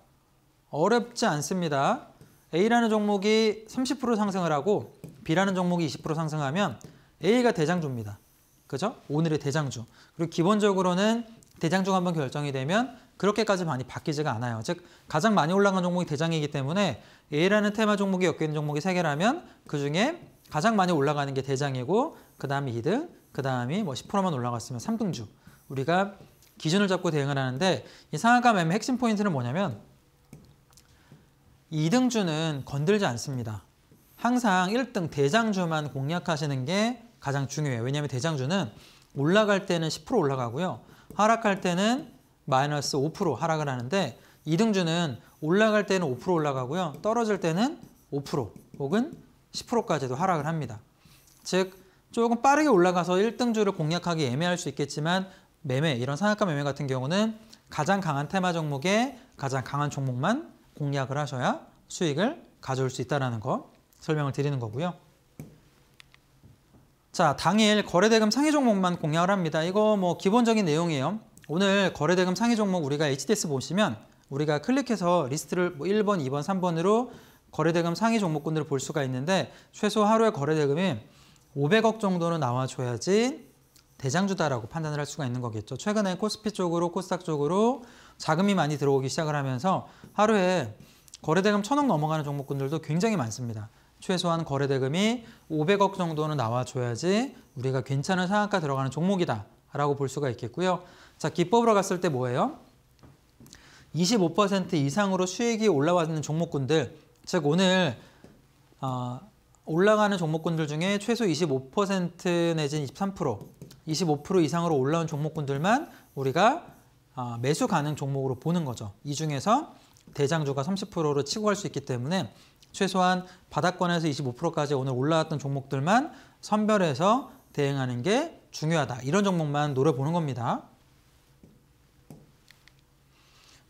어렵지 않습니다. A라는 종목이 30% 상승을 하고 B라는 종목이 20% 상승하면 A가 대장주입니다. 그죠? 오늘의 대장주. 그리고 기본적으로는 대장주가 한번 결정이 되면 그렇게까지 많이 바뀌지가 않아요. 즉 가장 많이 올라간 종목이 대장이기 때문에 A라는 테마 종목이 엮여 있는 종목이 세개라면 그중에 가장 많이 올라가는 게 대장이고 그다음이 2등, 그다음이 뭐 10%만 올라갔으면 3등주. 우리가 기준을 잡고 대응을 하는데 이 상한가 매매 핵심 포인트는 뭐냐면 2등주는 건들지 않습니다. 항상 1등 대장주만 공략하시는 게 가장 중요해요. 왜냐하면 대장주는 올라갈 때는 10% 올라가고요. 하락할 때는 마이너스 5% 하락을 하는데 이등주는 올라갈 때는 5% 올라가고요. 떨어질 때는 5% 혹은 10%까지도 하락을 합니다. 즉 조금 빠르게 올라가서 1등주를 공략하기 애매할 수 있겠지만 매매 이런 상한가 매매 같은 경우는 가장 강한 테마 종목에 가장 강한 종목만 공략을 하셔야 수익을 가져올 수 있다는 거 설명을 드리는 거고요. 자, 당일 거래대금 상위 종목만 공략을 합니다. 이거 뭐 기본적인 내용이에요. 오늘 거래대금 상위 종목 우리가 HDS 보시면 우리가 클릭해서 리스트를 1번, 뭐 2번, 3번으로 거래대금 상위 종목군들을 볼 수가 있는데 최소 하루에 거래대금이 500억 정도는 나와줘야지 대장주다라고 판단을 할 수가 있는 거겠죠. 최근에 코스피 쪽으로 코스닥 쪽으로 자금이 많이 들어오기 시작을 하면서 하루에 거래대금 1 0 0 0억 넘어가는 종목군들도 굉장히 많습니다. 최소한 거래대금이 500억 정도는 나와줘야지 우리가 괜찮은 상한가 들어가는 종목이다라고 볼 수가 있겠고요. 자, 기법으로 갔을 때 뭐예요? 25% 이상으로 수익이 올라왔는 종목군들, 즉 오늘 어, 올라가는 종목군들 중에 최소 25%내진 23%, 25% 이상으로 올라온 종목군들만 우리가 어, 매수 가능 종목으로 보는 거죠. 이 중에서 대장주가 30%로 치고 갈수 있기 때문에 최소한 바닥권에서 25%까지 오늘 올라왔던 종목들만 선별해서 대응하는 게 중요하다. 이런 종목만 노려보는 겁니다.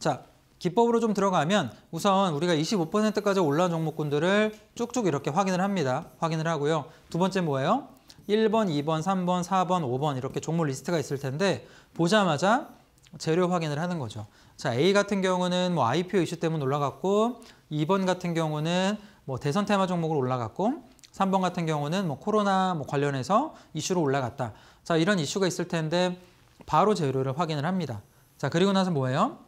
자, 기법으로 좀 들어가면 우선 우리가 25%까지 올라온 종목군들을 쭉쭉 이렇게 확인을 합니다. 확인을 하고요. 두 번째 뭐예요? 1번, 2번, 3번, 4번, 5번 이렇게 종목 리스트가 있을 텐데 보자마자 재료 확인을 하는 거죠. 자, A 같은 경우는 뭐 IPO 이슈 때문에 올라갔고 2번 같은 경우는 뭐 대선 테마 종목으로 올라갔고 3번 같은 경우는 뭐 코로나 뭐 관련해서 이슈로 올라갔다. 자, 이런 이슈가 있을 텐데 바로 재료를 확인을 합니다. 자, 그리고 나서 뭐예요?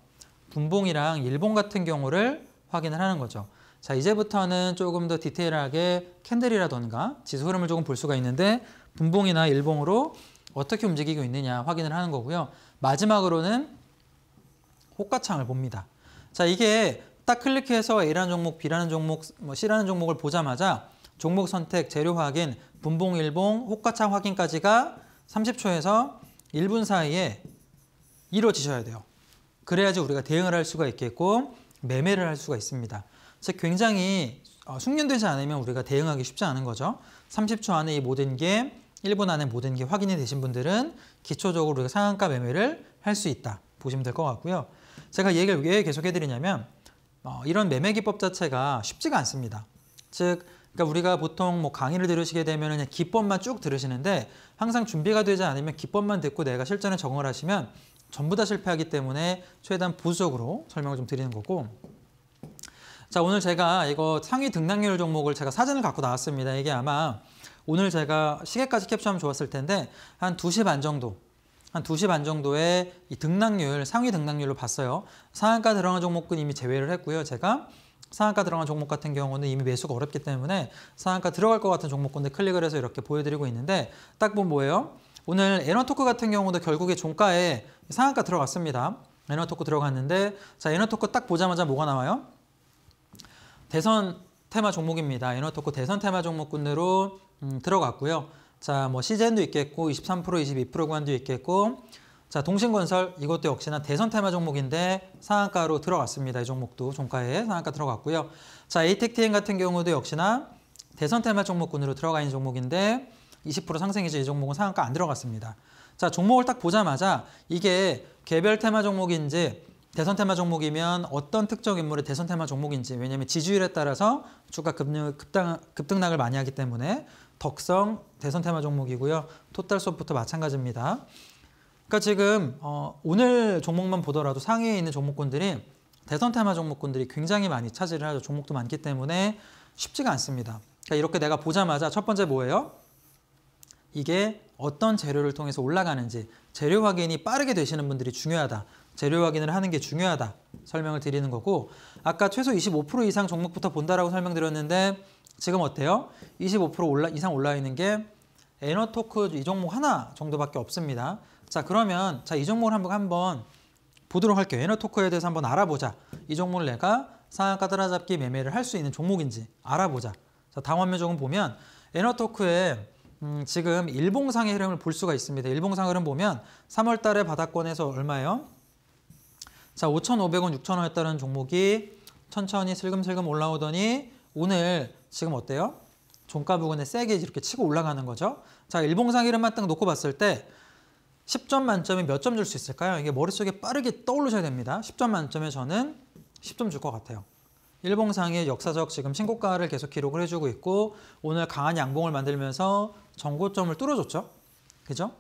분봉이랑 일봉 같은 경우를 확인을 하는 거죠. 자 이제부터는 조금 더 디테일하게 캔들이라던가 지수 흐름을 조금 볼 수가 있는데 분봉이나 일봉으로 어떻게 움직이고 있느냐 확인을 하는 거고요. 마지막으로는 호가창을 봅니다. 자 이게 딱 클릭해서 A라는 종목, B라는 종목, 뭐 C라는 종목을 보자마자 종목 선택, 재료 확인, 분봉, 일봉, 호가창 확인까지가 30초에서 1분 사이에 이루어지셔야 돼요. 그래야지 우리가 대응을 할 수가 있겠고 매매를 할 수가 있습니다. 즉 굉장히 어, 숙련되지 않으면 우리가 대응하기 쉽지 않은 거죠. 30초 안에 이 모든 게 1분 안에 모든 게 확인이 되신 분들은 기초적으로 우리가 상한가 매매를 할 수 있다 보시면 될 것 같고요. 제가 얘기를 왜 계속 해드리냐면 어, 이런 매매 기법 자체가 쉽지가 않습니다. 즉 그러니까 우리가 보통 뭐 강의를 들으시게 되면 기법만 쭉 들으시는데 항상 준비가 되지 않으면 기법만 듣고 내가 실전에 적응을 하시면 전부 다 실패하기 때문에 최대한 보수적으로 설명을 좀 드리는 거고 자 오늘 제가 이거 상위 등락률 종목을 제가 사진을 갖고 나왔습니다. 이게 아마 오늘 제가 시계까지 캡처하면 좋았을 텐데 한 2시 반 정도 한 2시 반 정도의 이 등락률, 상위 등락률로 봤어요. 상한가 들어간 종목은 이미 제외를 했고요. 제가 상한가 들어간 종목 같은 경우는 이미 매수가 어렵기 때문에 상한가 들어갈 것 같은 종목 건데 클릭을 해서 이렇게 보여드리고 있는데 딱 보면 뭐예요? 오늘 에너토크 같은 경우도 결국에 종가에 상한가 들어갔습니다. 에너토크 들어갔는데 자 에너토크 딱 보자마자 뭐가 나와요? 대선 테마 종목입니다. 에너토크 대선 테마 종목군으로 음, 들어갔고요. 자뭐 시젠도 있겠고 23% 22% 구간도 있겠고 자 동신건설 이것도 역시나 대선 테마 종목인데 상한가로 들어갔습니다. 이 종목도 종가에 상한가 들어갔고요. 자 에이텍티엔 같은 경우도 역시나 대선 테마 종목군으로 들어가 있는 종목인데 20% 상승이죠. 이 종목은 상한가 안 들어갔습니다. 자, 종목을 딱 보자마자 이게 개별 테마 종목인지 대선 테마 종목이면 어떤 특정 인물의 대선 테마 종목인지 왜냐하면 지주율에 따라서 주가 급등, 급등락을 많이 하기 때문에 덕성 대선 테마 종목이고요. 토탈 소프트 마찬가지입니다. 그러니까 지금 어, 오늘 종목만 보더라도 상위에 있는 종목군들이 대선 테마 종목군들이 굉장히 많이 차지를 하죠. 종목도 많기 때문에 쉽지가 않습니다. 그러니까 이렇게 내가 보자마자 첫 번째 뭐예요? 이게 어떤 재료를 통해서 올라가는지 재료 확인이 빠르게 되시는 분들이 중요하다. 재료 확인을 하는 게 중요하다 설명을 드리는 거고 아까 최소 25% 이상 종목부터 본다라고 설명드렸는데 지금 어때요? 25% 올라, 이상 올라 와 있는 게 에너토크 이 종목 하나 정도밖에 없습니다. 자 그러면 자 이 종목을 한번 한번 보도록 할게요. 에너토크에 대해서 한번 알아보자. 이 종목을 내가 상한가 따라잡기 매매를 할 수 있는 종목인지 알아보자. 자 다음 화면 조금 보면 에너토크에 음, 지금 일봉상의 흐름을 볼 수가 있습니다. 일봉상 흐름 보면 3월 달에 바닥권에서 얼마예요? 자, 5,500원, 6,000원했다는 종목이 천천히 슬금슬금 올라오더니 오늘 지금 어때요? 종가 부근에 세게 이렇게 치고 올라가는 거죠. 자, 일봉상 이름만 딱 놓고 봤을 때 10점 만점에 몇 점 줄 수 있을까요? 이게 머릿속에 빠르게 떠오르셔야 됩니다. 10점 만점에 저는 10점 줄 것 같아요. 일봉상의 역사적 지금 신고가를 계속 기록을 해주고 있고 오늘 강한 양봉을 만들면서 정고점을 뚫어줬죠. 그죠?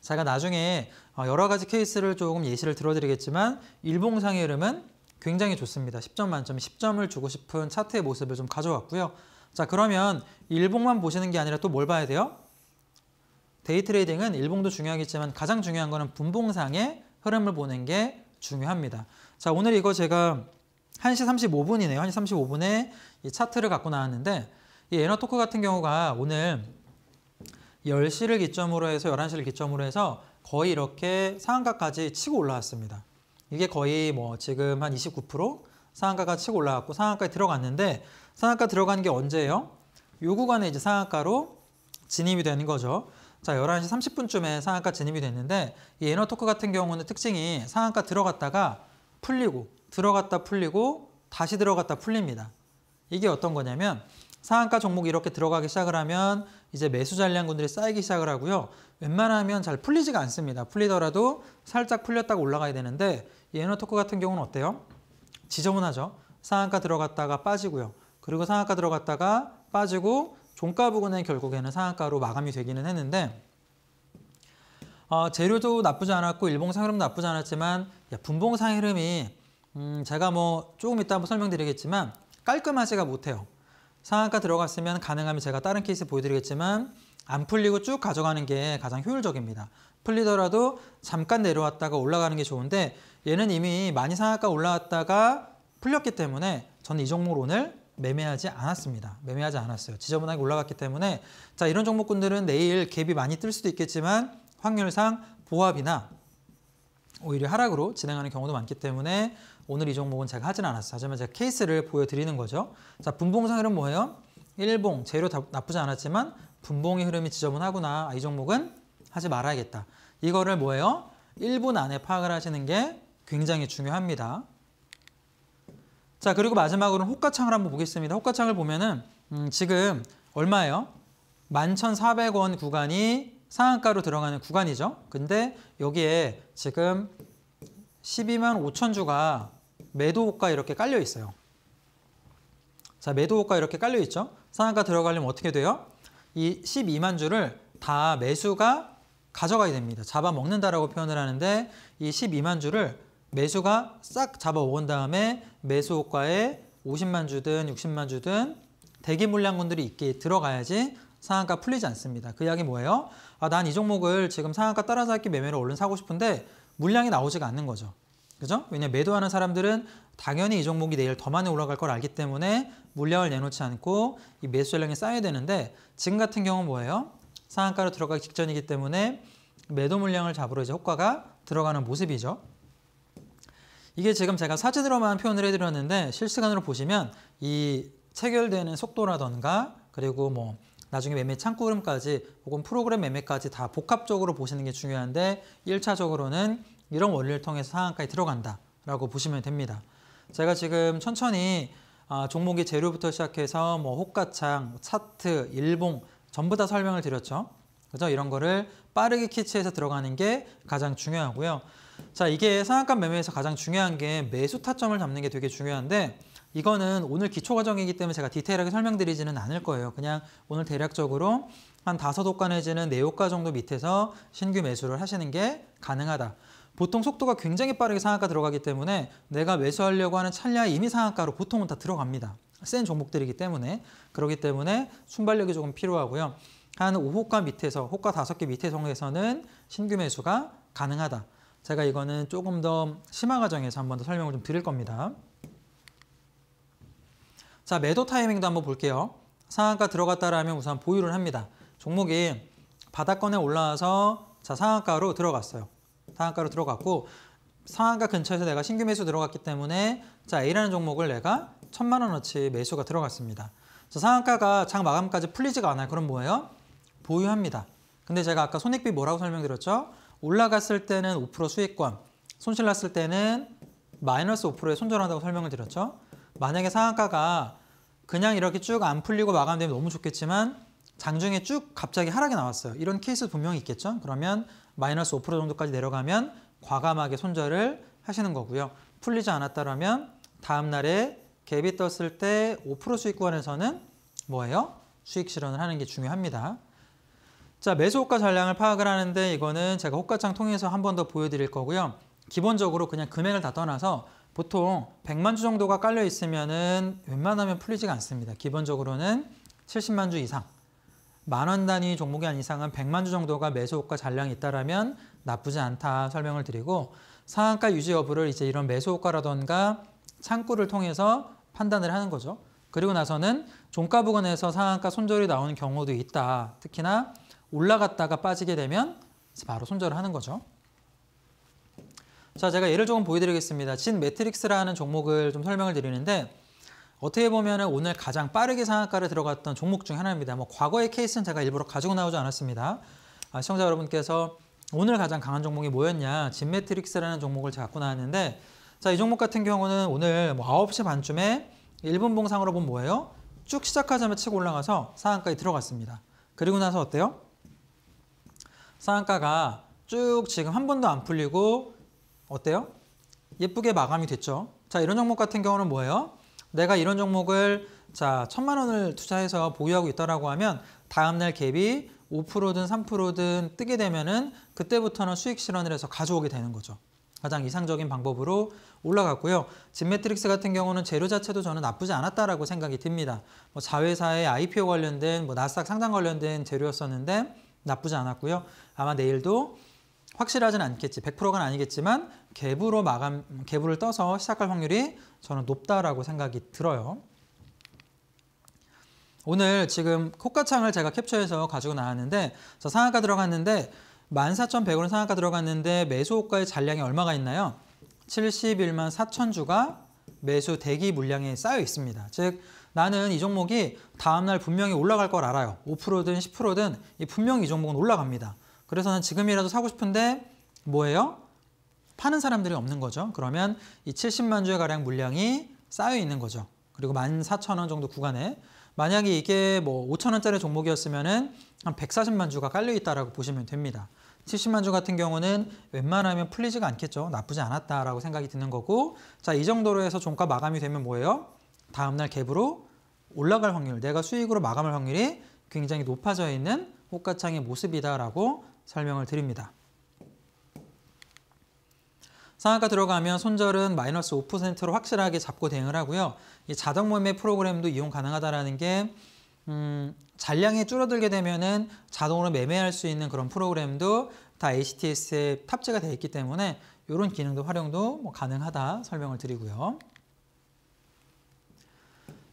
제가 나중에 어, 여러 가지 케이스를 조금 예시를 들어드리겠지만 일봉상의 흐름은 굉장히 좋습니다. 10점 만점에 10점을 주고 싶은 차트의 모습을 좀 가져왔고요. 자 그러면 일봉만 보시는 게 아니라 또 뭘 봐야 돼요? 데이 트레이딩은 일봉도 중요하겠지만 가장 중요한 거는 분봉상의 흐름을 보는 게 중요합니다. 자 오늘 이거 제가 1시 35분이네요. 1시 35분에 이 차트를 갖고 나왔는데 이 에너토크 같은 경우가 오늘 10시를 기점으로 해서 11시를 기점으로 해서 거의 이렇게 상한가까지 치고 올라왔습니다. 이게 거의 뭐 지금 한 29% 상한가가 치고 올라왔고 상한가에 들어갔는데 상한가 들어간 게 언제예요? 요 구간에 이제 상한가로 진입이 되는 거죠. 자, 11시 30분쯤에 상한가 진입이 됐는데 이 에너토크 같은 경우는 특징이 상한가 들어갔다가 풀리고 들어갔다 풀리고 다시 들어갔다 풀립니다. 이게 어떤 거냐면 상한가 종목이 이렇게 들어가기 시작을 하면 이제 매수 잔량군들이 쌓이기 시작을 하고요. 웬만하면 잘 풀리지가 않습니다. 풀리더라도 살짝 풀렸다가 올라가야 되는데 예노토크 같은 경우는 어때요? 지저분하죠. 상한가 들어갔다가 빠지고요. 그리고 상한가 들어갔다가 빠지고 종가 부근에 결국에는 상한가로 마감이 되기는 했는데 어, 재료도 나쁘지 않았고 일봉 상흐름 도 나쁘지 않았지만 분봉 상흐름이 음, 제가 뭐 조금 이따 한번 설명드리겠지만 깔끔하지가 못해요. 상한가 들어갔으면 가능하면 제가 다른 케이스 보여드리겠지만 안 풀리고 쭉 가져가는 게 가장 효율적입니다. 풀리더라도 잠깐 내려왔다가 올라가는 게 좋은데 얘는 이미 많이 상한가 올라왔다가 풀렸기 때문에 저는 이 종목을 오늘 매매하지 않았습니다. 매매하지 않았어요. 지저분하게 올라갔기 때문에 자 이런 종목군들은 내일 갭이 많이 뜰 수도 있겠지만 확률상 보합이나 오히려 하락으로 진행하는 경우도 많기 때문에 오늘 이 종목은 제가 하진 않았어요. 하지만 제가 케이스를 보여드리는 거죠. 자, 분봉상 흐름 뭐예요? 1봉 재료 다, 나쁘지 않았지만 분봉의 흐름이 지저분하구나. 아, 이 종목은 하지 말아야겠다. 이거를 뭐예요? 1분 안에 파악을 하시는 게 굉장히 중요합니다. 자, 그리고 마지막으로 는 호가창을 한번 보겠습니다. 호가창을 보면은 음, 지금 얼마예요? 11,400원 구간이 상한가로 들어가는 구간이죠. 근데 여기에 지금 1 2만5천주가 매도가 이렇게 깔려 있어요. 자, 매도가 이렇게 깔려 있죠. 상한가 들어가려면 어떻게 돼요? 이 12만 주를 다 매수가 가져가야 됩니다. 잡아먹는다라고 표현을 하는데 이 12만 주를 매수가 싹 잡아온 다음에 매수호가에 50만 주든 60만 주든 대기 물량군들이 있게 들어가야지 상한가 풀리지 않습니다. 그 이야기 뭐예요? 아, 난 이 종목을 지금 상한가 따라잡기 매매로 얼른 사고 싶은데 물량이 나오지가 않는 거죠. 그죠? 왜냐 매도하는 사람들은 당연히 이 종목이 내일 더 많이 올라갈 걸 알기 때문에 물량을 내놓지 않고 이 매수 전량이 쌓여야 되는데 지금 같은 경우는 뭐예요? 상한가로 들어가기 직전이기 때문에 매도 물량을 잡으러 이제 효과가 들어가는 모습이죠. 이게 지금 제가 사진으로만 표현을 해드렸는데 실시간으로 보시면 이 체결되는 속도라던가 그리고 뭐 나중에 매매 창구 흐름까지 혹은 프로그램 매매까지 다 복합적으로 보시는 게 중요한데 1차적으로는 이런 원리를 통해서 상한가에 들어간다라고 보시면 됩니다. 제가 지금 천천히 아, 종목의 재료부터 시작해서 뭐 호가창, 차트, 일봉 전부 다 설명을 드렸죠. 그죠? 이런 거를 빠르게 캐치해서 들어가는 게 가장 중요하고요. 자, 이게 상한가 매매에서 가장 중요한 게 매수 타점을 잡는 게 되게 중요한데 이거는 오늘 기초 과정이기 때문에 제가 디테일하게 설명드리지는 않을 거예요. 그냥 오늘 대략적으로 한 다섯 호가 내지는 네 호가 정도 밑에서 신규 매수를 하시는 게 가능하다. 보통 속도가 굉장히 빠르게 상한가 들어가기 때문에 내가 매수하려고 하는 찰나에 이미 상한가로 보통은 다 들어갑니다. 센 종목들이기 때문에 그러기 때문에 순발력이 조금 필요하고요. 한 5호가 밑에서 호가 5개 밑에 정에서는 신규 매수가 가능하다. 제가 이거는 조금 더 심화 과정에서 한 번 더 설명을 좀 드릴 겁니다. 자, 매도 타이밍도 한번 볼게요. 상한가 들어갔다라면 우선 보유를 합니다. 종목이 바닥권에 올라와서 자 상한가로 들어갔어요. 상한가로 들어갔고 상한가 근처에서 내가 신규 매수 들어갔기 때문에 자 A라는 종목을 내가 천만 원어치 매수가 들어갔습니다. 자, 상한가가 장 마감까지 풀리지가 않아요. 그럼 뭐예요? 보유합니다. 근데 제가 아까 손익비 뭐라고 설명드렸죠? 올라갔을 때는 5% 수익권, 손실 났을 때는 마이너스 5%에 손절한다고 설명을 드렸죠. 만약에 상한가가 그냥 이렇게 쭉 안 풀리고 마감되면 너무 좋겠지만 장중에 쭉 갑자기 하락이 나왔어요. 이런 케이스 분명히 있겠죠. 그러면 마이너스 5% 정도까지 내려가면 과감하게 손절을 하시는 거고요. 풀리지 않았다면 다음 날에 갭이 떴을 때 5% 수익 구간에서는 뭐예요? 수익 실현을 하는 게 중요합니다. 자, 매수 호가 전량을 파악을 하는데 이거는 제가 호가창 통해서 한 번 더 보여드릴 거고요. 기본적으로 그냥 금액을 다 떠나서 보통 100만 주 정도가 깔려 있으면은 웬만하면 풀리지가 않습니다. 기본적으로는 70만 주 이상 만원 단위 종목이 아닌 이상은 100만 주 정도가 매수 호가 잔량이 있다라면 나쁘지 않다 설명을 드리고 상한가 유지 여부를 이제 이런 매수 호가라던가 창구를 통해서 판단을 하는 거죠. 그리고 나서는 종가 부근에서 상한가 손절이 나오는 경우도 있다. 특히나 올라갔다가 빠지게 되면 바로 손절을 하는 거죠. 자, 제가 예를 조금 보여드리겠습니다. 진 매트릭스라는 종목을 좀 설명을 드리는데 어떻게 보면 오늘 가장 빠르게 상한가를 들어갔던 종목 중 하나입니다. 뭐 과거의 케이스는 제가 일부러 가지고 나오지 않았습니다. 아, 시청자 여러분께서 오늘 가장 강한 종목이 뭐였냐? 진매트릭스라는 종목을 제가 갖고 나왔는데 자, 이 종목 같은 경우는 오늘 뭐 9시 반쯤에 1분 봉상으로 보면 뭐예요? 쭉 시작하자마자 치고 올라가서 상한가에 들어갔습니다. 그리고 나서 어때요? 상한가가 쭉 지금 한 번도 안 풀리고 어때요? 예쁘게 마감이 됐죠. 자, 이런 종목 같은 경우는 뭐예요? 내가 이런 종목을 자 천만 원을 투자해서 보유하고 있다라고 하면 다음날 갭이 5%든 3%든 뜨게 되면은 그때부터는 수익 실현을 해서 가져오게 되는 거죠. 가장 이상적인 방법으로 올라갔고요. 진매트릭스 같은 경우는 재료 자체도 저는 나쁘지 않았다라고 생각이 듭니다. 뭐 자회사의 IPO 관련된 뭐 나스닥 상장 관련된 재료였었는데 나쁘지 않았고요. 아마 내일도 확실하진 않겠지, 100%가 아니겠지만 갭으로 마감, 갭을 떠서 시작할 확률이 저는 높다라고 생각이 들어요. 오늘 지금 코카창을 제가 캡처해서 가지고 나왔는데 저 상한가 들어갔는데 14,100원의 상한가 들어갔는데 매수 호가의 잔량이 얼마가 있나요? 71만 4천 주가 매수 대기 물량에 쌓여 있습니다. 즉 나는 이 종목이 다음날 분명히 올라갈 걸 알아요. 5%든 10%든 분명히 이 종목은 올라갑니다. 그래서 난 지금이라도 사고 싶은데 뭐예요? 파는 사람들이 없는 거죠. 그러면 이 70만 주가량 의 물량이 쌓여 있는 거죠. 그리고 14,000원 정도 구간에 만약에 이게 뭐 5,000원짜리 종목이었으면은 한 140만 주가 깔려 있다라고 보시면 됩니다. 70만 주 같은 경우는 웬만하면 풀리지가 않겠죠. 나쁘지 않았다라고 생각이 드는 거고 자, 이 정도로 해서 종가 마감이 되면 뭐예요? 다음 날 갭으로 올라갈 확률, 내가 수익으로 마감할 확률이 굉장히 높아져 있는 호가창의 모습이다라고 설명을 드립니다. 상한가 들어가면 손절은 마이너스 5%로 확실하게 잡고 대응을 하고요. 이 자동 매매 프로그램도 이용 가능하다는게 음, 잔량이 줄어들게 되면은 자동으로 매매할 수 있는 그런 프로그램도 다 HTS에 탑재가 되어 있기 때문에 이런 기능도 활용도 뭐 가능하다 설명을 드리고요.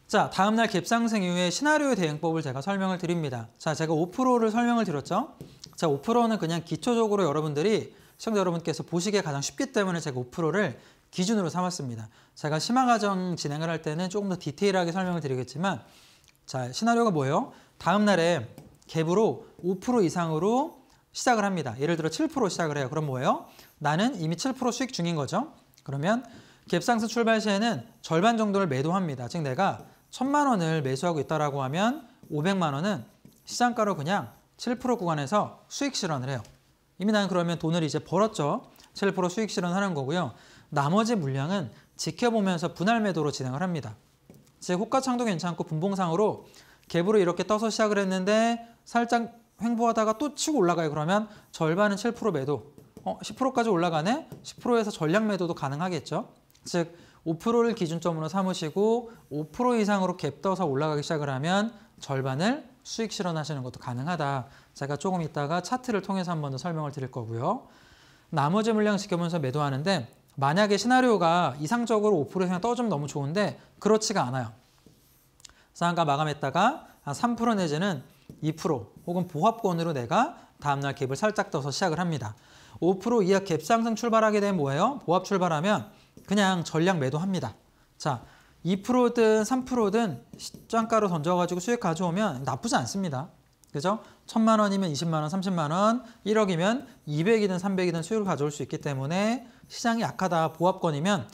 자, 다음날 갭상승 이후에 시나리오 대응법을 제가 설명을 드립니다. 자, 제가 5%를 설명을 드렸죠? 자, 5%는 그냥 기초적으로 여러분들이 시청자 여러분께서 보시기에 가장 쉽기 때문에 제가 5%를 기준으로 삼았습니다. 제가 심화 과정 진행을 할 때는 조금 더 디테일하게 설명을 드리겠지만 자, 시나리오가 뭐예요? 다음 날에 갭으로 5% 이상으로 시작을 합니다. 예를 들어 7% 시작을 해요. 그럼 뭐예요? 나는 이미 7% 수익 중인 거죠. 그러면 갭상승 출발 시에는 절반 정도를 매도합니다. 즉 내가 1 천만 원을 매수하고 있다라고 하면 500만 원은 시장가로 그냥 7% 구간에서 수익 실현을 해요. 이미 나는 그러면 돈을 이제 벌었죠. 7% 수익 실현하는 거고요. 나머지 물량은 지켜보면서 분할 매도로 진행을 합니다. 즉 호가창도 괜찮고 분봉상으로 갭으로 이렇게 떠서 시작을 했는데 살짝 횡보하다가 또 치고 올라가요. 그러면 절반은 7% 매도, 어, 10%까지 올라가네? 10%에서 전량 매도도 가능하겠죠. 즉 5%를 기준점으로 삼으시고 5% 이상으로 갭 떠서 올라가기 시작을 하면 절반을 수익 실현하시는 것도 가능하다. 제가 조금 이따가 차트를 통해서 한 번 더 설명을 드릴 거고요. 나머지 물량 지켜보면서 매도하는데 만약에 시나리오가 이상적으로 5% 이상 떠주면 너무 좋은데 그렇지가 않아요. 상한가 마감했다가 한3% 내지는 2% 혹은 보합권으로 내가 다음날 갭을 살짝 떠서 시작을 합니다. 5% 이하 갭 상승 출발하게 되면 뭐예요? 보합 출발하면 그냥 전량 매도합니다. 자, 2%든 3%든 시장가로 던져가지고 수익 가져오면 나쁘지 않습니다. 그죠? 천만 원이면 20만 원, 30만 원, 1억이면 200이든 300이든 수익을 가져올 수 있기 때문에 시장이 약하다 보합권이면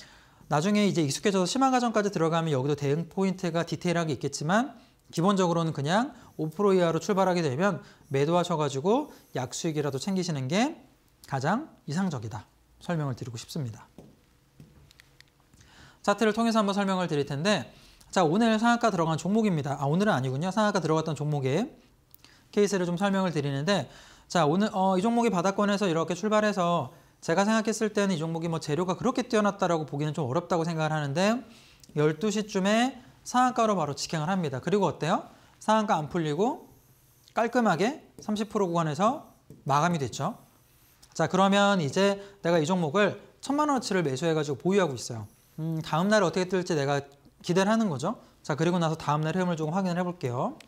나중에 이제 익숙해져서 심화 과정까지 들어가면 여기도 대응 포인트가 디테일하게 있겠지만 기본적으로는 그냥 5% 이하로 출발하게 되면 매도하셔가지고 약수익이라도 챙기시는 게 가장 이상적이다 설명을 드리고 싶습니다. 차트를 통해서 한번 설명을 드릴 텐데 자 오늘 상한가 들어간 종목입니다. 아 오늘은 아니군요. 상한가 들어갔던 종목의 케이스를 좀 설명을 드리는데 자 오늘 어, 이 종목이 바닥권에서 이렇게 출발해서 제가 생각했을 때는 이 종목이 뭐 재료가 그렇게 뛰어났다라고 보기는 좀 어렵다고 생각을 하는데 12시쯤에 상한가로 바로 직행을 합니다. 그리고 어때요? 상한가 안 풀리고 깔끔하게 30% 구간에서 마감이 됐죠. 자 그러면 이제 내가 이 종목을 천만 원어치를 매수해가지고 보유하고 있어요. 음, 다음 날 어떻게 뜰지 내가 기대를 하는 거죠. 자, 그리고 나서 다음 날 흐름을 조금 확인을 해볼게요.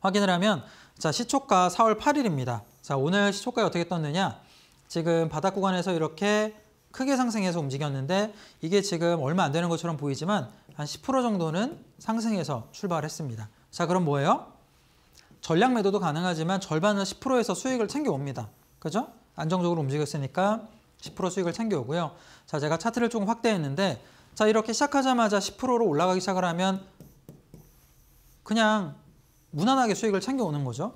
확인을 하면 자 시초가 4월 8일입니다. 자 오늘 시초가 어떻게 떴느냐? 지금 바닥 구간에서 이렇게 크게 상승해서 움직였는데 이게 지금 얼마 안 되는 것처럼 보이지만 한 10% 정도는 상승해서 출발했습니다. 자 그럼 뭐예요? 전략 매도도 가능하지만 절반은 10%에서 수익을 챙겨옵니다. 그죠? 안정적으로 움직였으니까 10% 수익을 챙겨오고요. 자, 제가 차트를 조금 확대했는데 자, 이렇게 시작하자마자 10%로 올라가기 시작을 하면 그냥 무난하게 수익을 챙겨오는 거죠.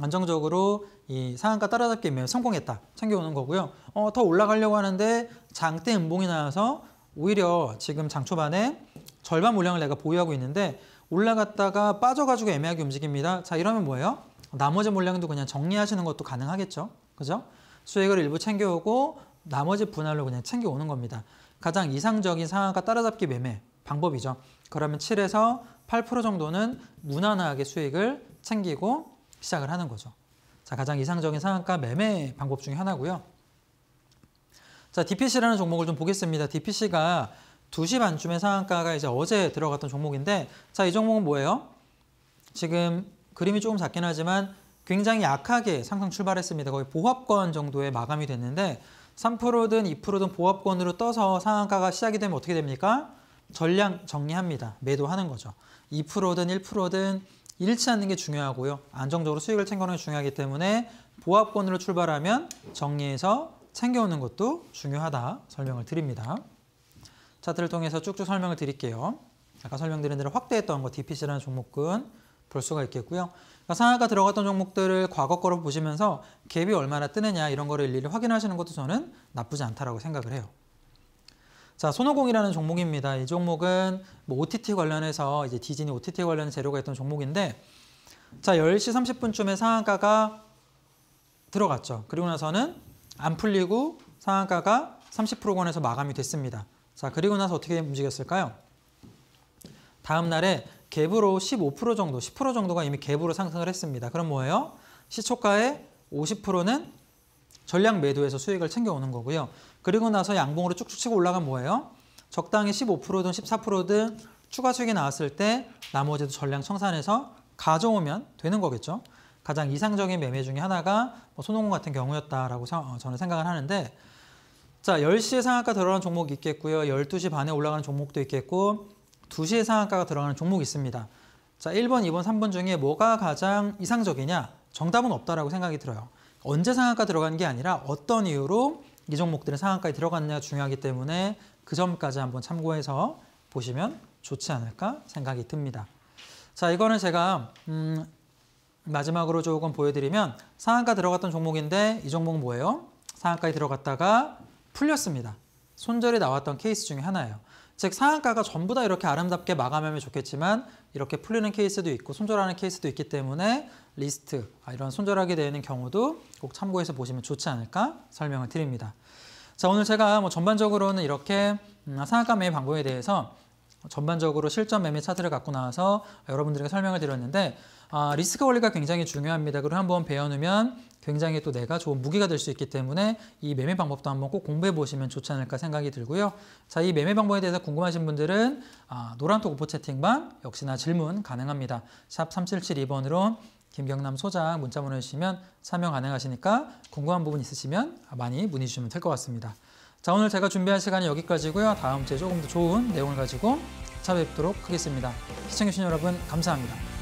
안정적으로 이 상한가 따라잡기 매매 성공했다 챙겨오는 거고요. 어, 더 올라가려고 하는데 장대 음봉이 나와서 오히려 지금 장 초반에 절반 물량을 내가 보유하고 있는데 올라갔다가 빠져가지고 애매하게 움직입니다. 자 이러면 뭐예요? 나머지 물량도 그냥 정리하시는 것도 가능하겠죠. 그죠? 수익을 일부 챙겨오고 나머지 분할로 그냥 챙겨오는 겁니다. 가장 이상적인 상한가 따라잡기 매매 방법이죠. 그러면 7에서 8% 정도는 무난하게 수익을 챙기고 시작을 하는 거죠. 자, 가장 이상적인 상한가 매매 방법 중에 하나고요. 자, DPC라는 종목을 좀 보겠습니다. DPC가 2시 반쯤에 상한가가 이제 어제 들어갔던 종목인데 자, 이 종목은 뭐예요? 지금 그림이 조금 작긴 하지만 굉장히 약하게 상승 출발했습니다. 거의 보합권 정도에 마감이 됐는데 3%든 2%든 보합권으로 떠서 상한가가 시작이 되면 어떻게 됩니까? 전량 정리합니다. 매도하는 거죠. 2%든 1%든 잃지 않는 게 중요하고요. 안정적으로 수익을 챙겨오는 게 중요하기 때문에 보합권으로 출발하면 정리해서 챙겨오는 것도 중요하다 설명을 드립니다. 차트를 통해서 쭉쭉 설명을 드릴게요. 아까 설명드린 대로 확대했던 거 DPC라는 종목은볼 수가 있겠고요. 상하가 들어갔던 종목들을 과거 거로 보시면서 갭이 얼마나 뜨느냐 이런 거를 일일이 확인하시는 것도 저는 나쁘지 않다라고 생각을 해요. 자, 손오공이라는 종목입니다. 이 종목은 뭐 OTT 관련해서 이제 디즈니 OTT 관련 재료가 있던 종목인데 자, 10시 30분쯤에 상한가가 들어갔죠. 그리고 나서는 안 풀리고 상한가가 30%권에서 마감이 됐습니다. 자, 그리고 나서 어떻게 움직였을까요? 다음 날에 갭으로 15% 정도, 10% 정도가 이미 갭으로 상승을 했습니다. 그럼 뭐예요? 시초가의 50%는 전량 매도에서 수익을 챙겨오는 거고요. 그리고 나서 양봉으로 쭉쭉 치고 올라간 뭐예요? 적당히 15%든 14%든 추가 수익이 나왔을 때 나머지도 전량 청산해서 가져오면 되는 거겠죠. 가장 이상적인 매매 중에 하나가 뭐 손홍공 같은 경우였다라고 어, 저는 생각을 하는데 자, 10시에 상한가 들어간 종목이 있겠고요. 12시 반에 올라가는 종목도 있겠고 2시의 상한가가 들어가는 종목이 있습니다. 자, 1번, 2번, 3번 중에 뭐가 가장 이상적이냐? 정답은 없다라고 생각이 들어요. 언제 상한가 들어간 게 아니라 어떤 이유로 이종목들은 상한가에 들어갔느냐가 중요하기 때문에 그 점까지 한번 참고해서 보시면 좋지 않을까 생각이 듭니다. 자, 이거는 제가 음, 마지막으로 조금 보여드리면 상한가 들어갔던 종목인데 이 종목 뭐예요? 상한가에 들어갔다가 풀렸습니다. 손절이 나왔던 케이스 중에 하나예요. 즉 상한가가 전부 다 이렇게 아름답게 마감하면 좋겠지만 이렇게 풀리는 케이스도 있고 손절하는 케이스도 있기 때문에 리스트 아, 이런 손절하게 되는 경우도 꼭 참고해서 보시면 좋지 않을까 설명을 드립니다. 자 오늘 제가 뭐 전반적으로는 이렇게 음, 아, 상한가 매매 방법에 대해서 전반적으로 실전 매매 차트를 갖고 나와서 여러분들에게 설명을 드렸는데 아, 리스크 관리가 굉장히 중요합니다. 그걸 한번 배워놓으면 굉장히 또 내가 좋은 무기가 될 수 있기 때문에 이 매매 방법도 한번 꼭 공부해 보시면 좋지 않을까 생각이 들고요. 자, 이 매매 방법에 대해서 궁금하신 분들은 아, 노란톡 오포 채팅방 역시나 질문 가능합니다. 샵 3772번으로 김경남 소장 문자 보내주시면 참여 가능하시니까 궁금한 부분 있으시면 많이 문의 주시면 될 것 같습니다. 자, 오늘 제가 준비한 시간이 여기까지고요. 다음 주에 조금 더 좋은 내용을 가지고 찾아뵙도록 하겠습니다. 시청해주신 여러분 감사합니다.